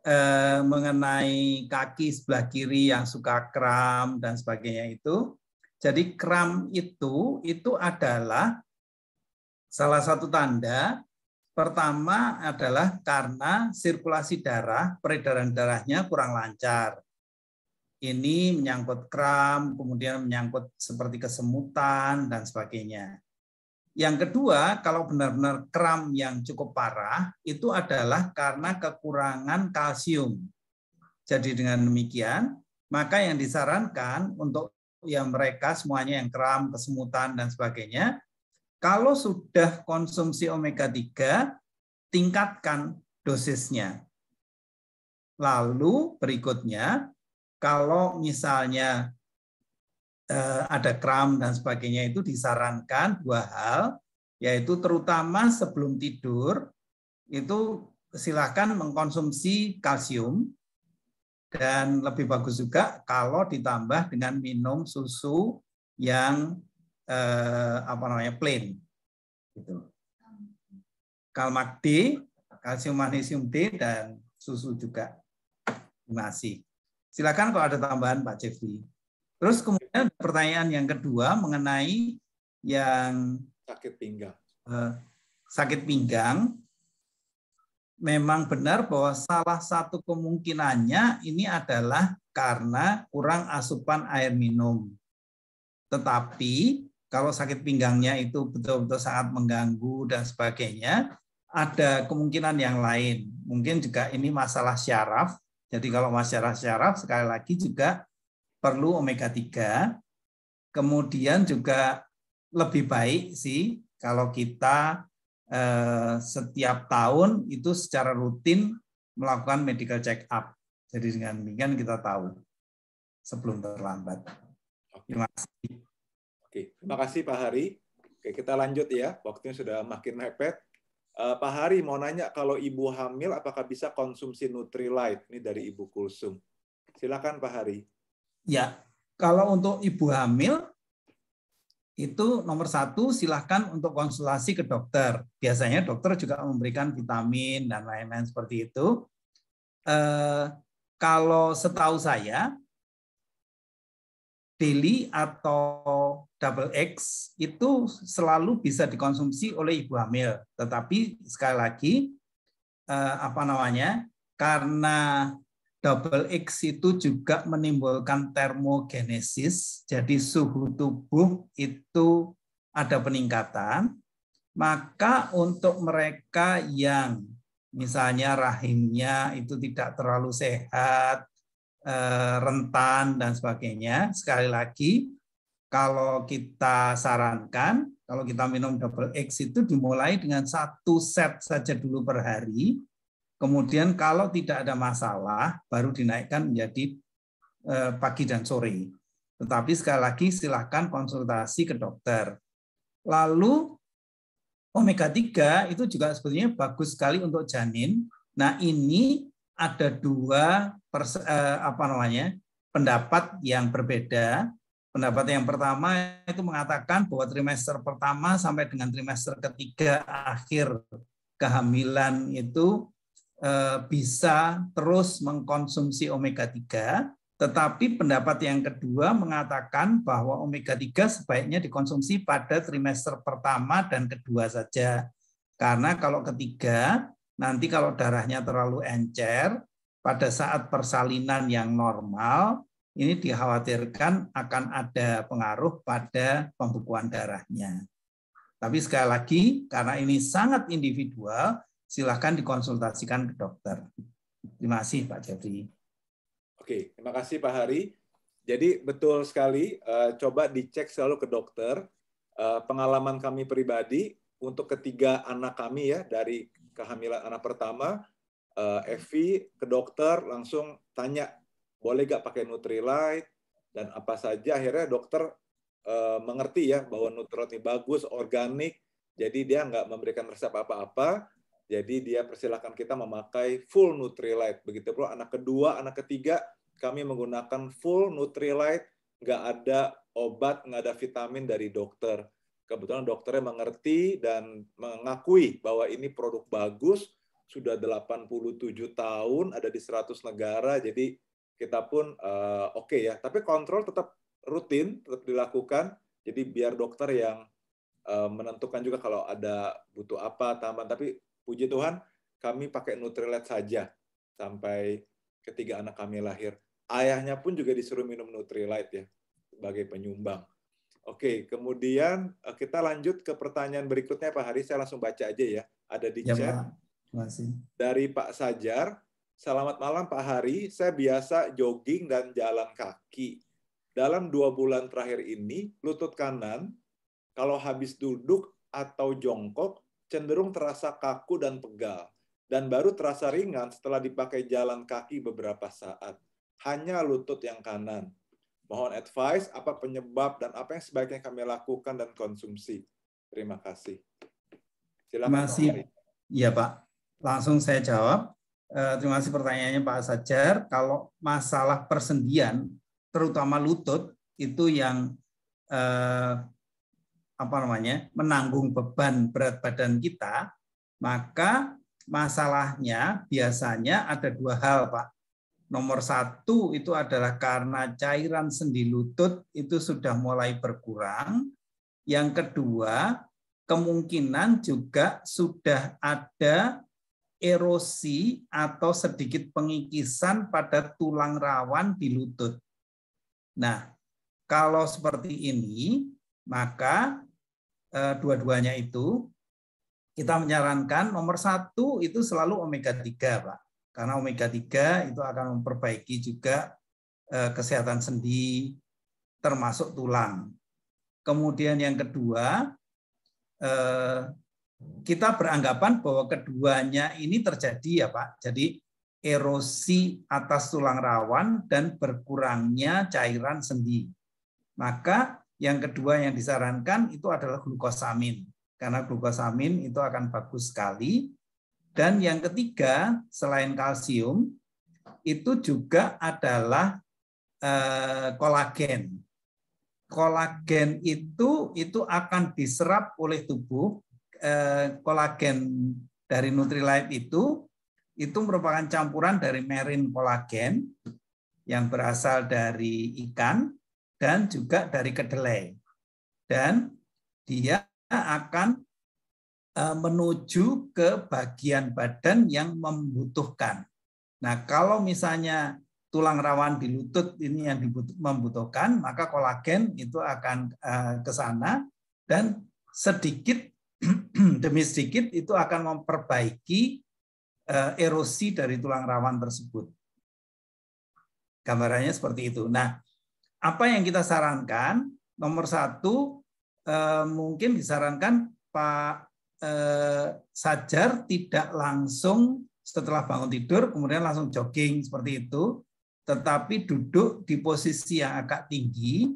Eh, mengenai kaki sebelah kiri yang suka kram dan sebagainya itu. Jadi kram itu itu adalah salah satu tanda pertama adalah karena sirkulasi darah, peredaran darahnya kurang lancar. Ini menyangkut kram, kemudian menyangkut seperti kesemutan dan sebagainya. Yang kedua, kalau benar-benar kram yang cukup parah, itu adalah karena kekurangan kalsium. Jadi dengan demikian, maka yang disarankan untuk yang mereka semuanya yang kram, kesemutan, dan sebagainya, kalau sudah konsumsi omega-3, tingkatkan dosisnya. Lalu berikutnya, kalau misalnya Eh, ada kram dan sebagainya itu disarankan dua hal, yaitu terutama sebelum tidur itu silahkan mengkonsumsi kalsium dan lebih bagus juga kalau ditambah dengan minum susu yang eh, apa namanya plain gitu. Kalmak D, kalsium magnesium D dan susu juga masih Silakan kalau ada tambahan Pak Jeffrey. Terus kemudian kemudian eh, pertanyaan yang kedua mengenai yang sakit pinggang. Eh, sakit pinggang memang benar bahwa salah satu kemungkinannya ini adalah karena kurang asupan air minum. Tetapi kalau sakit pinggangnya itu betul-betul sangat mengganggu dan sebagainya, ada kemungkinan yang lain. Mungkin juga ini masalah syaraf. Jadi kalau masalah syaraf sekali lagi juga perlu omega 3. Kemudian juga lebih baik sih kalau kita eh, setiap tahun itu secara rutin melakukan medical check up. Jadi dengan demikian kita tahu sebelum terlambat. Terima kasih. Oke, terima kasih Pak Hari. Oke, kita lanjut ya. Waktunya sudah makin mepet. Uh, Pak Hari mau nanya kalau ibu hamil apakah bisa konsumsi Nutrilite? Ini dari Ibu Kulsum. Silakan Pak Hari. Ya, kalau untuk ibu hamil itu nomor satu silahkan untuk konsultasi ke dokter. Biasanya dokter juga memberikan vitamin dan lain-lain seperti itu. Eh, kalau setahu saya, daily atau double X itu selalu bisa dikonsumsi oleh ibu hamil. Tetapi sekali lagi, eh, apa namanya, karena double X itu juga menimbulkan termogenesis, jadi suhu tubuh itu ada peningkatan, maka untuk mereka yang misalnya rahimnya itu tidak terlalu sehat, eh, rentan dan sebagainya, sekali lagi kalau kita sarankan, kalau kita minum double X itu dimulai dengan satu set saja dulu per hari, Kemudian kalau tidak ada masalah, baru dinaikkan menjadi eh, pagi dan sore. Tetapi sekali lagi silahkan konsultasi ke dokter. Lalu omega 3 itu juga sebetulnya bagus sekali untuk janin. Nah ini ada dua eh, apa namanya pendapat yang berbeda. Pendapat yang pertama itu mengatakan bahwa trimester pertama sampai dengan trimester ketiga akhir kehamilan itu Eh, bisa terus mengkonsumsi omega 3 tetapi pendapat yang kedua mengatakan bahwa omega 3 sebaiknya dikonsumsi pada trimester pertama dan kedua saja. Karena kalau ketiga, nanti kalau darahnya terlalu encer, pada saat persalinan yang normal, ini dikhawatirkan akan ada pengaruh pada pembukuan darahnya. Tapi sekali lagi, karena ini sangat individual, silahkan dikonsultasikan ke dokter. Terima kasih Pak Jeffrey. Oke, terima kasih Pak Hari. Jadi betul sekali, eh, coba dicek selalu ke dokter. Eh, pengalaman kami pribadi untuk ketiga anak kami ya dari kehamilan anak pertama, eh, Evi ke dokter langsung tanya boleh nggak pakai Nutrilite dan apa saja. Akhirnya dokter mengerti ya bahwa Nutrilite bagus, organik, jadi dia nggak memberikan resep apa-apa. Jadi dia persilahkan kita memakai full Nutrilite. Begitu pula anak kedua, anak ketiga, kami menggunakan full Nutrilite, nggak ada obat, nggak ada vitamin dari dokter. Kebetulan dokternya mengerti dan mengakui bahwa ini produk bagus, sudah 87 tahun, ada di 100 negara, jadi kita pun uh, oke okay ya. Tapi kontrol tetap rutin, tetap dilakukan, jadi biar dokter yang eh, menentukan juga kalau ada butuh apa tambahan tapi Puji Tuhan, kami pakai Nutrilite saja sampai ketiga anak kami lahir. Ayahnya pun juga disuruh minum Nutrilite ya sebagai penyumbang. Oke, kemudian eh, kita lanjut ke pertanyaan berikutnya Pak Hari. Saya langsung baca aja ya. Ada di ya, chat. Masih. Dari Pak Sajar. Selamat malam Pak Hari. Saya biasa jogging dan jalan kaki. Dalam dua bulan terakhir ini, lutut kanan, kalau habis duduk atau jongkok, cenderung terasa kaku dan pegal, dan baru terasa ringan setelah dipakai jalan kaki beberapa saat. Hanya lutut yang kanan. Mohon advice apa penyebab dan apa yang sebaiknya kami lakukan dan konsumsi. Terima kasih. Silakan. Terima kasih. Iya Pak. Langsung saya jawab. Eh, terima kasih pertanyaannya Pak Sajar. Kalau masalah persendian, terutama lutut, itu yang eh, apa namanya menanggung beban berat badan kita, maka masalahnya biasanya ada dua hal, Pak. Nomor satu itu adalah karena cairan sendi lutut itu sudah mulai berkurang. Yang kedua, kemungkinan juga sudah ada erosi atau sedikit pengikisan pada tulang rawan di lutut. Nah, kalau seperti ini, maka Eh, dua-duanya itu, kita menyarankan nomor satu itu selalu omega 3, Pak. Karena omega 3 itu akan memperbaiki juga eh, kesehatan sendi, termasuk tulang. Kemudian yang kedua, eh, kita beranggapan bahwa keduanya ini terjadi ya Pak. Jadi erosi atas tulang rawan dan berkurangnya cairan sendi. Maka yang kedua yang disarankan itu adalah glukosamin. Karena glukosamin itu akan bagus sekali. Dan yang ketiga, selain kalsium, itu juga adalah eh, kolagen. Kolagen itu itu akan diserap oleh tubuh. Eh, kolagen dari Nutrilite itu itu merupakan campuran dari merin kolagen yang berasal dari ikan dan juga dari kedelai. Dan dia akan e, menuju ke bagian badan yang membutuhkan. Nah, kalau misalnya tulang rawan di lutut ini yang membutuhkan, maka kolagen itu akan e, ke sana dan sedikit demi sedikit itu akan memperbaiki e, erosi dari tulang rawan tersebut. Gambarannya seperti itu. Nah, apa yang kita sarankan nomor satu eh, mungkin disarankan Pak eh, Sajar tidak langsung setelah bangun tidur kemudian langsung jogging seperti itu, tetapi duduk di posisi yang agak tinggi,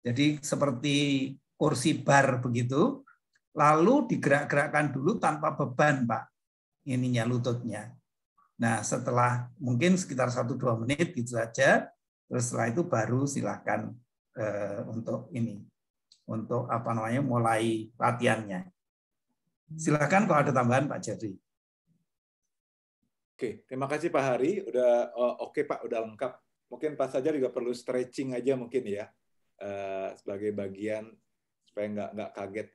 jadi seperti kursi bar begitu, lalu digerak-gerakkan dulu tanpa beban Pak ininya lututnya. Nah setelah mungkin sekitar 1-2 menit gitu saja, Terus setelah itu baru silahkan eh, untuk ini, untuk apa namanya mulai latihannya. Silahkan kalau ada tambahan Pak Jari. Oke, terima kasih Pak Hari. Udah oh, oke okay, Pak, udah lengkap. Mungkin Pak saja juga perlu stretching aja mungkin ya eh, sebagai bagian supaya nggak nggak kaget.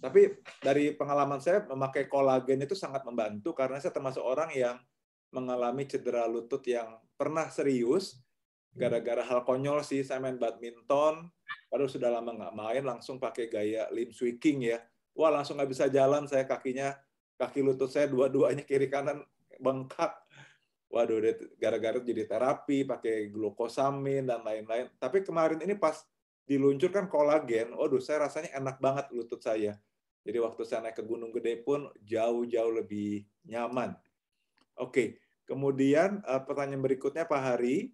Tapi dari pengalaman saya memakai kolagen itu sangat membantu karena saya termasuk orang yang mengalami cedera lutut yang pernah serius gara-gara hal konyol sih saya main badminton baru sudah lama nggak main langsung pakai gaya limb swinging ya wah langsung nggak bisa jalan saya kakinya kaki lutut saya dua-duanya kiri kanan bengkak waduh gara-gara jadi terapi pakai glukosamin dan lain-lain tapi kemarin ini pas diluncurkan kolagen waduh saya rasanya enak banget lutut saya jadi waktu saya naik ke Gunung Gede pun jauh-jauh lebih nyaman oke kemudian eh, pertanyaan berikutnya Pak Hari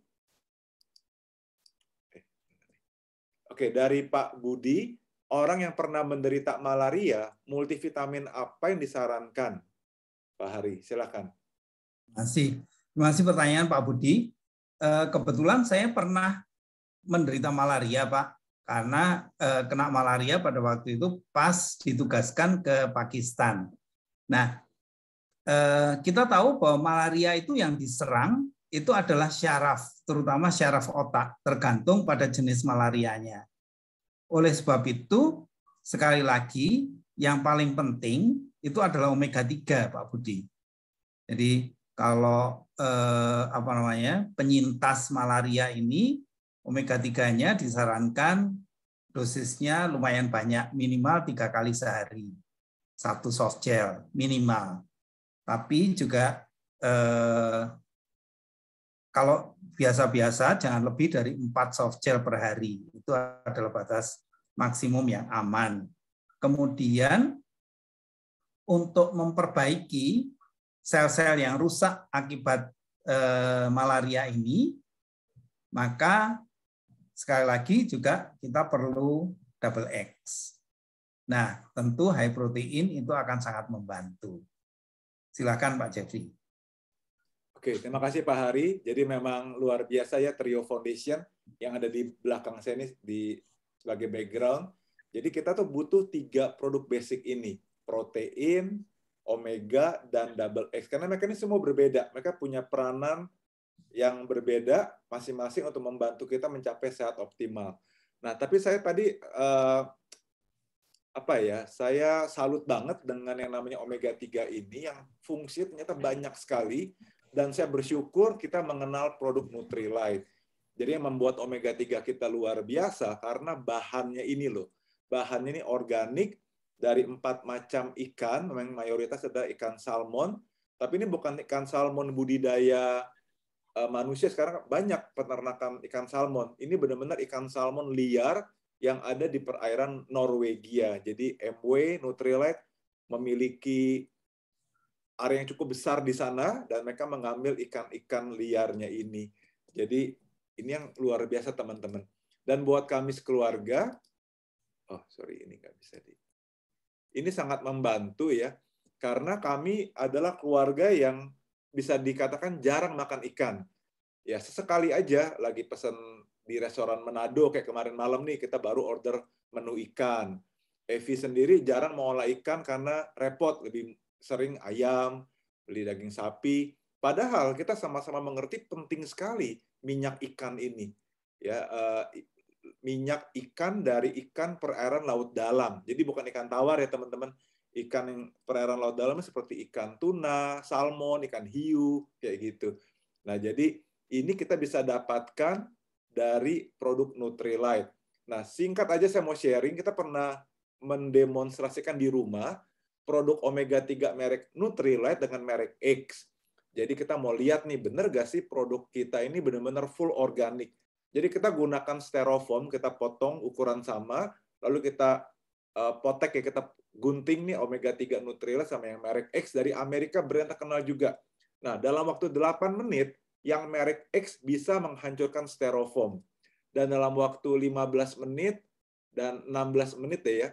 Oke, dari Pak Budi, orang yang pernah menderita malaria, multivitamin apa yang disarankan? Pak Hari, silakan. Masih, masih pertanyaan Pak Budi. Eh, kebetulan saya pernah menderita malaria, Pak, karena eh, kena malaria pada waktu itu pas ditugaskan ke Pakistan. Nah, eh, kita tahu bahwa malaria itu yang diserang itu adalah syaraf terutama syaraf otak, tergantung pada jenis malarianya. Oleh sebab itu, sekali lagi, yang paling penting itu adalah omega 3, Pak Budi. Jadi kalau eh, apa namanya penyintas malaria ini omega 3-nya disarankan dosisnya lumayan banyak, minimal tiga kali sehari. Satu soft gel minimal. Tapi juga eh, kalau biasa-biasa jangan lebih dari 4 soft gel per hari. Itu adalah batas maksimum yang aman. Kemudian untuk memperbaiki sel-sel yang rusak akibat eh, malaria ini, maka sekali lagi juga kita perlu double X. Nah, tentu high protein itu akan sangat membantu. Silakan Pak Jeffrey. Oke, terima kasih Pak Hari. Jadi memang luar biasa ya Trio Foundation yang ada di belakang saya ini di sebagai background. Jadi kita tuh butuh tiga produk basic ini, protein, omega, dan double X. Karena mereka ini semua berbeda. Mereka punya peranan yang berbeda masing-masing untuk membantu kita mencapai sehat optimal. Nah, tapi saya tadi uh, apa ya? Saya salut banget dengan yang namanya omega 3 ini yang fungsinya ternyata banyak sekali dan saya bersyukur kita mengenal produk Nutrilite. Jadi yang membuat omega 3 kita luar biasa karena bahannya ini loh. Bahannya ini organik dari empat macam ikan, memang mayoritas adalah ikan salmon, tapi ini bukan ikan salmon budidaya eh, manusia sekarang banyak peternakan ikan salmon. Ini benar-benar ikan salmon liar yang ada di perairan Norwegia. Jadi MW Nutrilite memiliki area yang cukup besar di sana dan mereka mengambil ikan-ikan liarnya ini. Jadi ini yang luar biasa teman-teman. Dan buat kami sekeluarga, oh sorry ini nggak bisa di, ini sangat membantu ya karena kami adalah keluarga yang bisa dikatakan jarang makan ikan. Ya sesekali aja lagi pesen di restoran Manado kayak kemarin malam nih kita baru order menu ikan. Evi sendiri jarang mengolah ikan karena repot lebih sering ayam, beli daging sapi. Padahal kita sama-sama mengerti penting sekali minyak ikan ini. Ya, uh, minyak ikan dari ikan perairan laut dalam. Jadi bukan ikan tawar ya teman-teman. Ikan yang perairan laut dalam seperti ikan tuna, salmon, ikan hiu, kayak gitu. Nah, jadi ini kita bisa dapatkan dari produk Nutrilite. Nah, singkat aja saya mau sharing, kita pernah mendemonstrasikan di rumah produk omega 3 merek Nutrilite dengan merek X. Jadi kita mau lihat nih bener gak sih produk kita ini benar-benar full organik. Jadi kita gunakan styrofoam, kita potong ukuran sama, lalu kita uh, potek ya kita gunting nih omega 3 Nutrilite sama yang merek X dari Amerika brand terkenal juga. Nah, dalam waktu 8 menit yang merek X bisa menghancurkan styrofoam. Dan dalam waktu 15 menit dan 16 menit ya,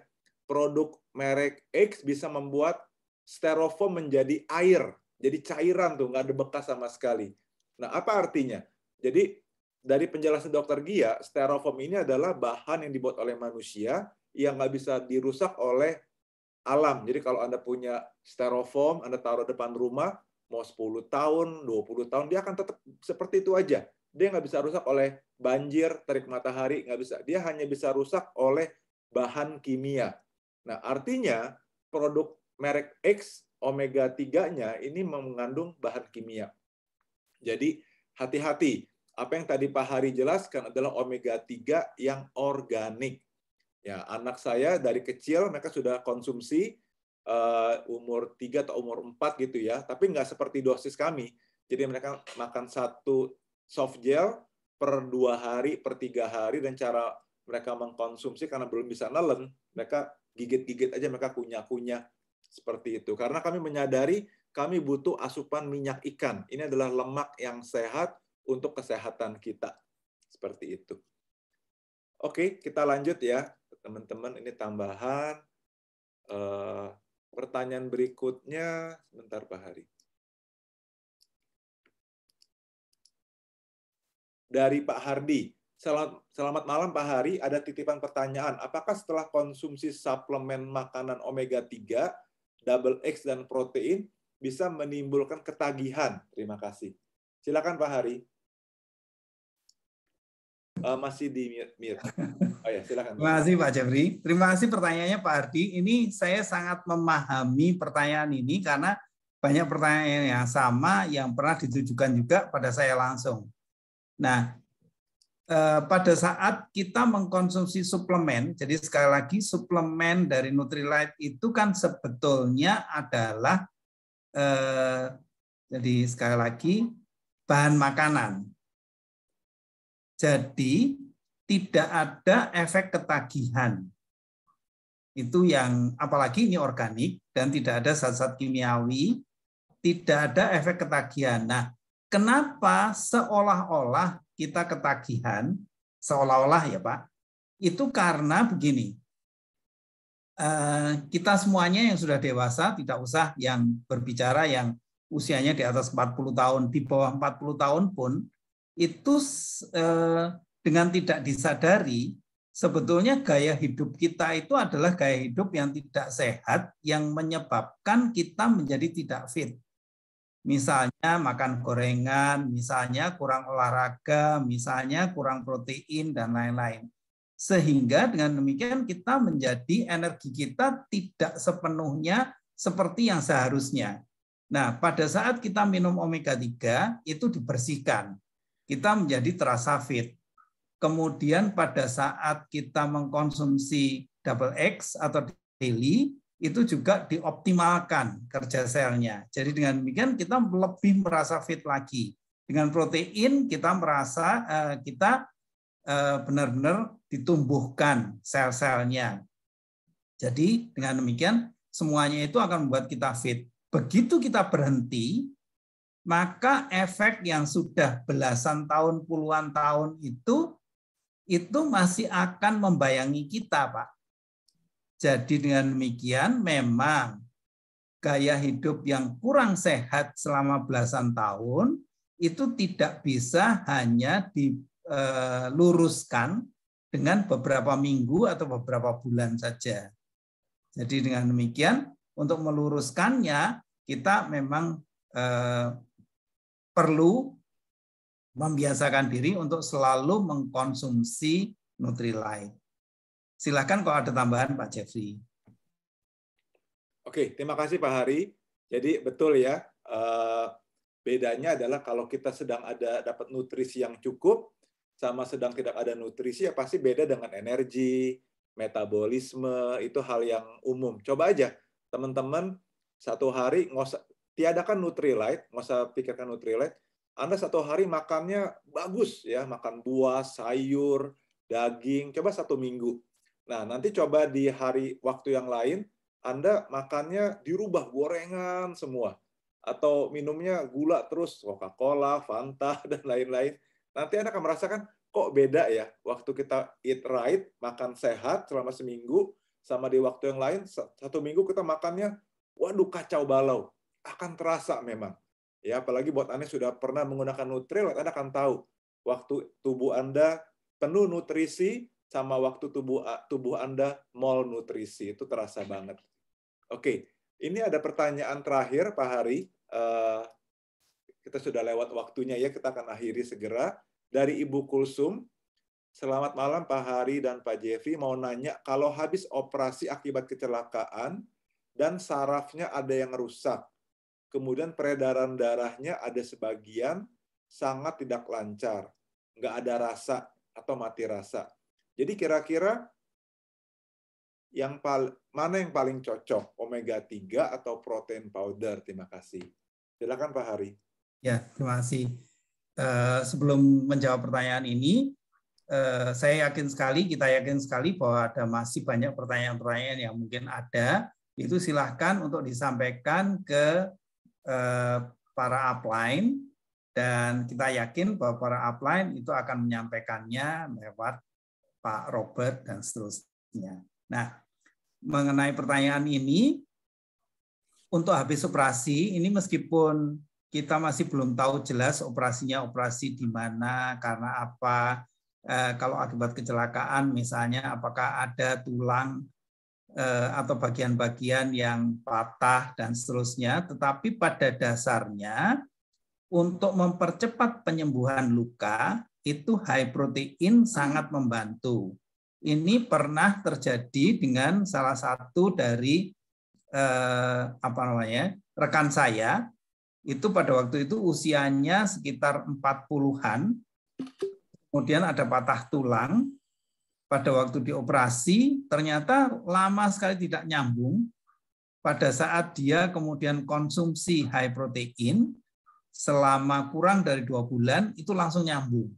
produk merek X bisa membuat styrofoam menjadi air, jadi cairan tuh nggak ada bekas sama sekali. Nah, apa artinya? Jadi dari penjelasan dokter Gia, styrofoam ini adalah bahan yang dibuat oleh manusia yang nggak bisa dirusak oleh alam. Jadi kalau Anda punya styrofoam, Anda taruh depan rumah, mau 10 tahun, 20 tahun, dia akan tetap seperti itu aja. Dia nggak bisa rusak oleh banjir, terik matahari, nggak bisa. Dia hanya bisa rusak oleh bahan kimia. Nah, artinya produk merek X omega 3-nya ini mengandung bahan kimia. Jadi hati-hati. Apa yang tadi Pak Hari jelaskan adalah omega 3 yang organik. Ya, anak saya dari kecil mereka sudah konsumsi uh, umur 3 atau umur 4 gitu ya, tapi nggak seperti dosis kami. Jadi mereka makan satu soft gel per dua hari, per tiga hari, dan cara mereka mengkonsumsi karena belum bisa nelen, mereka gigit-gigit aja mereka kunyah-kunyah seperti itu. Karena kami menyadari kami butuh asupan minyak ikan. Ini adalah lemak yang sehat untuk kesehatan kita. Seperti itu. Oke, kita lanjut ya, teman-teman. Ini tambahan. Eh, pertanyaan berikutnya, sebentar Pak Hari. Dari Pak Hardi, Selamat, malam Pak Hari, ada titipan pertanyaan. Apakah setelah konsumsi suplemen makanan omega 3, double X dan protein bisa menimbulkan ketagihan? Terima kasih. Silakan Pak Hari. Uh, masih di mute. Oh ya, silakan. Terima kasih Pak Jeffrey. Terima kasih pertanyaannya Pak Ardi. Ini saya sangat memahami pertanyaan ini karena banyak pertanyaan yang sama yang pernah ditujukan juga pada saya langsung. Nah, Eh, pada saat kita mengkonsumsi suplemen, jadi sekali lagi suplemen dari Nutrilite itu kan sebetulnya adalah eh, jadi sekali lagi bahan makanan. Jadi tidak ada efek ketagihan. Itu yang apalagi ini organik dan tidak ada zat-zat kimiawi, tidak ada efek ketagihan. Nah, kenapa seolah-olah kita ketagihan seolah-olah ya Pak, itu karena begini. Eh, kita semuanya yang sudah dewasa, tidak usah yang berbicara yang usianya di atas 40 tahun, di bawah 40 tahun pun, itu eh, dengan tidak disadari, sebetulnya gaya hidup kita itu adalah gaya hidup yang tidak sehat, yang menyebabkan kita menjadi tidak fit. Misalnya makan gorengan, misalnya kurang olahraga, misalnya kurang protein, dan lain-lain. Sehingga dengan demikian kita menjadi energi kita tidak sepenuhnya seperti yang seharusnya. Nah, pada saat kita minum omega 3 itu dibersihkan. Kita menjadi terasa fit. Kemudian pada saat kita mengkonsumsi double X atau daily itu juga dioptimalkan kerja selnya. Jadi dengan demikian kita lebih merasa fit lagi. Dengan protein kita merasa eh, kita eh, benar-benar ditumbuhkan sel-selnya. Jadi dengan demikian semuanya itu akan membuat kita fit. Begitu kita berhenti, maka efek yang sudah belasan tahun, puluhan tahun itu itu masih akan membayangi kita, Pak. Jadi dengan demikian memang gaya hidup yang kurang sehat selama belasan tahun itu tidak bisa hanya diluruskan eh, dengan beberapa minggu atau beberapa bulan saja. Jadi dengan demikian untuk meluruskannya kita memang eh, perlu membiasakan diri untuk selalu mengkonsumsi Nutrilite. Silahkan kalau ada tambahan Pak Jeffrey. Oke, terima kasih Pak Hari. Jadi betul ya, eh, bedanya adalah kalau kita sedang ada dapat nutrisi yang cukup, sama sedang tidak ada nutrisi ya pasti beda dengan energi, metabolisme itu hal yang umum. Coba aja teman-teman satu hari nggak usah tiadakan Nutrilite, nggak usah pikirkan Nutrilite. Anda satu hari makannya bagus ya, makan buah, sayur, daging. Coba satu minggu. Nah, nanti coba di hari waktu yang lain Anda makannya dirubah gorengan semua atau minumnya gula terus Coca-Cola, Fanta dan lain-lain. Nanti Anda akan merasakan kok beda ya waktu kita eat right, makan sehat selama seminggu sama di waktu yang lain satu minggu kita makannya waduh kacau balau. Akan terasa memang. Ya, apalagi buat Anda sudah pernah menggunakan Nutrilite, Anda akan tahu waktu tubuh Anda penuh nutrisi, sama waktu tubuh tubuh Anda mal nutrisi itu terasa banget. Oke, ini ada pertanyaan terakhir Pak Hari. Uh, kita sudah lewat waktunya ya, kita akan akhiri segera. Dari Ibu Kulsum, selamat malam Pak Hari dan Pak Jeffrey. Mau nanya, kalau habis operasi akibat kecelakaan dan sarafnya ada yang rusak, kemudian peredaran darahnya ada sebagian sangat tidak lancar, nggak ada rasa atau mati rasa. Jadi kira-kira yang mana yang paling cocok, omega 3 atau protein powder? Terima kasih. Silakan Pak Hari. Ya, terima kasih. Uh, sebelum menjawab pertanyaan ini, uh, saya yakin sekali, kita yakin sekali bahwa ada masih banyak pertanyaan-pertanyaan yang mungkin ada. Itu silahkan untuk disampaikan ke uh, para upline dan kita yakin bahwa para upline itu akan menyampaikannya lewat Pak Robert dan seterusnya. Nah, mengenai pertanyaan ini untuk habis operasi ini meskipun kita masih belum tahu jelas operasinya operasi di mana karena apa eh, kalau akibat kecelakaan misalnya apakah ada tulang eh, atau bagian-bagian yang patah dan seterusnya tetapi pada dasarnya untuk mempercepat penyembuhan luka itu high protein sangat membantu. Ini pernah terjadi dengan salah satu dari eh, apa namanya rekan saya itu pada waktu itu usianya sekitar 40-an. Kemudian ada patah tulang. Pada waktu dioperasi ternyata lama sekali tidak nyambung. Pada saat dia kemudian konsumsi high protein selama kurang dari dua bulan itu langsung nyambung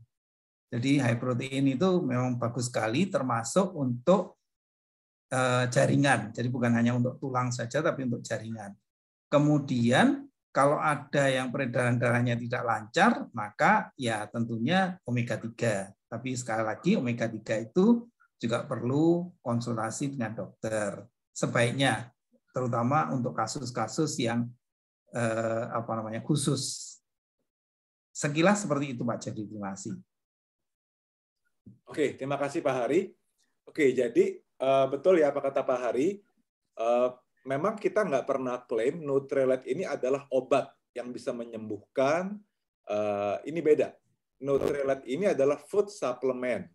jadi high protein itu memang bagus sekali termasuk untuk eh, jaringan. Jadi bukan hanya untuk tulang saja tapi untuk jaringan. Kemudian kalau ada yang peredaran darahnya tidak lancar, maka ya tentunya omega 3. Tapi sekali lagi omega 3 itu juga perlu konsultasi dengan dokter. Sebaiknya terutama untuk kasus-kasus yang eh, apa namanya khusus. Sekilas seperti itu Pak Jadi terima kasih. Oke, terima kasih Pak Hari. Oke, jadi uh, betul ya apa kata Pak Hari, uh, memang kita nggak pernah klaim Nutrilite ini adalah obat yang bisa menyembuhkan. Uh, ini beda. Nutrilite ini adalah food supplement.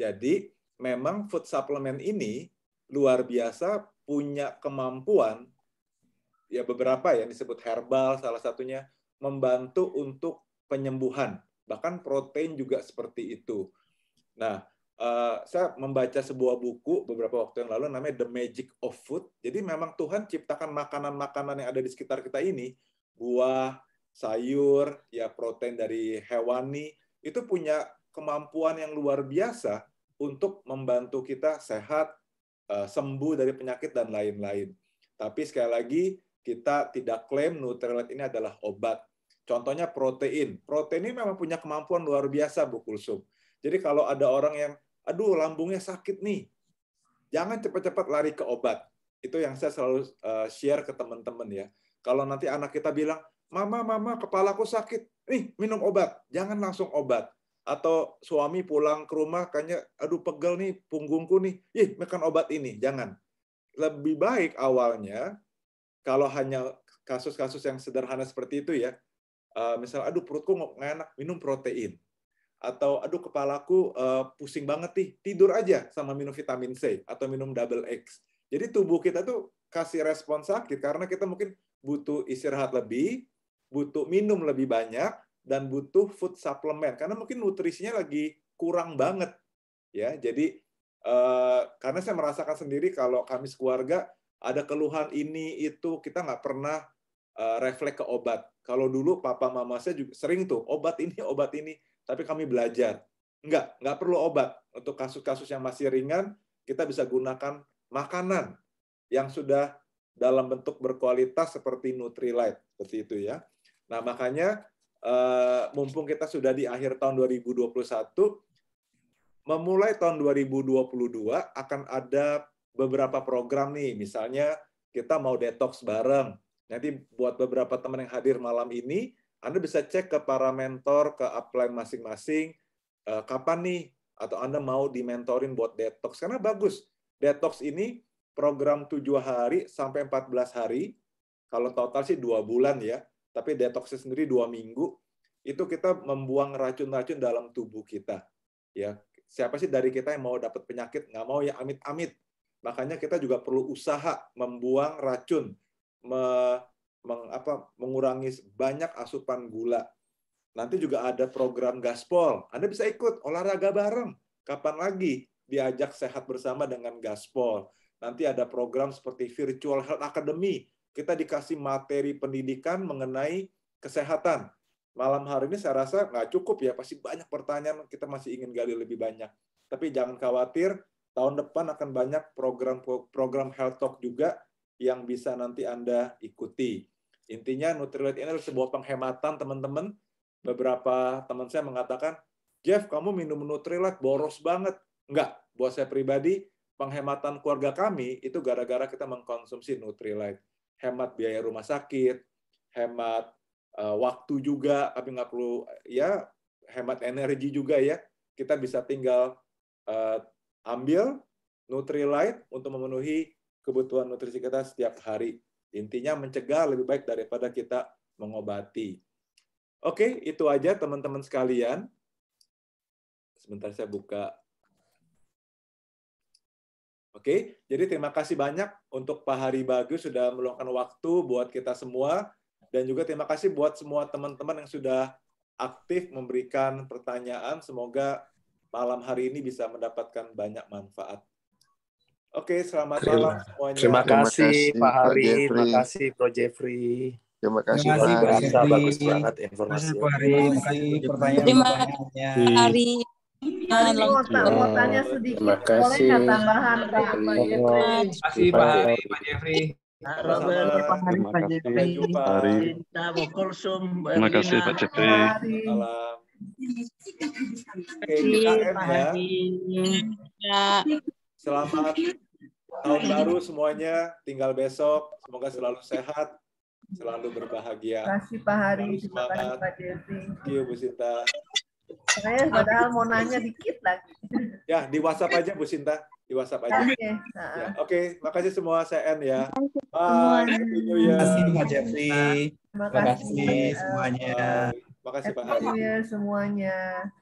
Jadi memang food supplement ini luar biasa punya kemampuan ya beberapa yang disebut herbal salah satunya membantu untuk penyembuhan bahkan protein juga seperti itu Nah, eh, saya membaca sebuah buku beberapa waktu yang lalu namanya The Magic of Food. Jadi memang Tuhan ciptakan makanan-makanan yang ada di sekitar kita ini, buah, sayur, ya protein dari hewani, itu punya kemampuan yang luar biasa untuk membantu kita sehat, eh, sembuh dari penyakit dan lain-lain. Tapi sekali lagi kita tidak klaim Nutrilite ini adalah obat. Contohnya protein. Protein ini memang punya kemampuan luar biasa, Bu Kulsum. Jadi kalau ada orang yang, aduh lambungnya sakit nih, jangan cepat-cepat lari ke obat. Itu yang saya selalu eh, share ke teman-teman ya. Kalau nanti anak kita bilang, mama, mama, kepalaku sakit, nih minum obat. Jangan langsung obat. Atau suami pulang ke rumah, kayaknya, aduh pegel nih punggungku nih, ih makan obat ini, jangan. Lebih baik awalnya, kalau hanya kasus-kasus yang sederhana seperti itu ya, eh, misal aduh perutku nggak enak, minum protein atau aduh kepalaku uh, pusing banget nih tidur aja sama minum vitamin C atau minum double X jadi tubuh kita tuh kasih respon sakit karena kita mungkin butuh istirahat lebih butuh minum lebih banyak dan butuh food supplement karena mungkin nutrisinya lagi kurang banget ya jadi uh, karena saya merasakan sendiri kalau kami sekeluarga ada keluhan ini itu kita nggak pernah uh, refleks ke obat kalau dulu papa mama saya juga sering tuh obat ini obat ini tapi kami belajar. Enggak, enggak perlu obat. Untuk kasus-kasus yang masih ringan, kita bisa gunakan makanan yang sudah dalam bentuk berkualitas seperti Nutrilite, seperti itu ya. Nah, makanya eh, mumpung kita sudah di akhir tahun 2021, memulai tahun 2022 akan ada beberapa program nih, misalnya kita mau detox bareng. Nanti buat beberapa teman yang hadir malam ini, anda bisa cek ke para mentor, ke upline masing-masing, eh, kapan nih atau Anda mau dimentorin buat detox. Karena bagus, detox ini program 7 hari sampai 14 hari, kalau total sih dua bulan ya, tapi detoxnya sendiri dua minggu, itu kita membuang racun-racun dalam tubuh kita. ya Siapa sih dari kita yang mau dapat penyakit? Nggak mau ya amit-amit. Makanya kita juga perlu usaha membuang racun, meng, apa, mengurangi banyak asupan gula. Nanti juga ada program gaspol. Anda bisa ikut olahraga bareng. Kapan lagi diajak sehat bersama dengan gaspol. Nanti ada program seperti Virtual Health Academy. Kita dikasih materi pendidikan mengenai kesehatan. Malam hari ini saya rasa nggak cukup ya. Pasti banyak pertanyaan kita masih ingin gali lebih banyak. Tapi jangan khawatir, tahun depan akan banyak program program health talk juga yang bisa nanti Anda ikuti. Intinya Nutrilite ini adalah sebuah penghematan teman-teman. Beberapa teman saya mengatakan, Jeff, kamu minum Nutrilite boros banget. Enggak, buat saya pribadi, penghematan keluarga kami itu gara-gara kita mengkonsumsi Nutrilite. Hemat biaya rumah sakit, hemat uh, waktu juga, tapi nggak perlu ya hemat energi juga ya. Kita bisa tinggal uh, ambil Nutrilite untuk memenuhi kebutuhan nutrisi kita setiap hari. Intinya mencegah lebih baik daripada kita mengobati. Oke, itu aja teman-teman sekalian. Sebentar saya buka. Oke, jadi terima kasih banyak untuk Pak Hari Bagus sudah meluangkan waktu buat kita semua dan juga terima kasih buat semua teman-teman yang sudah aktif memberikan pertanyaan. Semoga malam hari ini bisa mendapatkan banyak manfaat. Oke, selamat malam semuanya. Terima kasih, terima kasih Pak Hari, terima kasih Bro Jeffrey. Terima kasih, terima kasih Pak Hari. bagus banget informasinya. Terima kasih Hari, Terima kasih Pak Hari. tanya sedikit, terima kasih. boleh tambahan Pak Jeffrey? Terima kasih Pak Hari, Pak Jeffrey. Terima kasih. Pak Terima kasih Pak Jeffrey. Selamat Tahun iya. baru semuanya, tinggal besok. Semoga selalu sehat, selalu berbahagia. Terima kasih Pak Hari, terima kasih Pak Devi. terima kasih Bu Sinta. Saya padahal mau nanya dikit lagi. Ya, di WhatsApp aja Bu Sinta. Di WhatsApp aja. Oke, okay. ya, okay. makasih semua saya end ya. Bye. Terima kasih Pak Jeffrey. Terima kasih semuanya. Terima kasih Pak Hari. semuanya.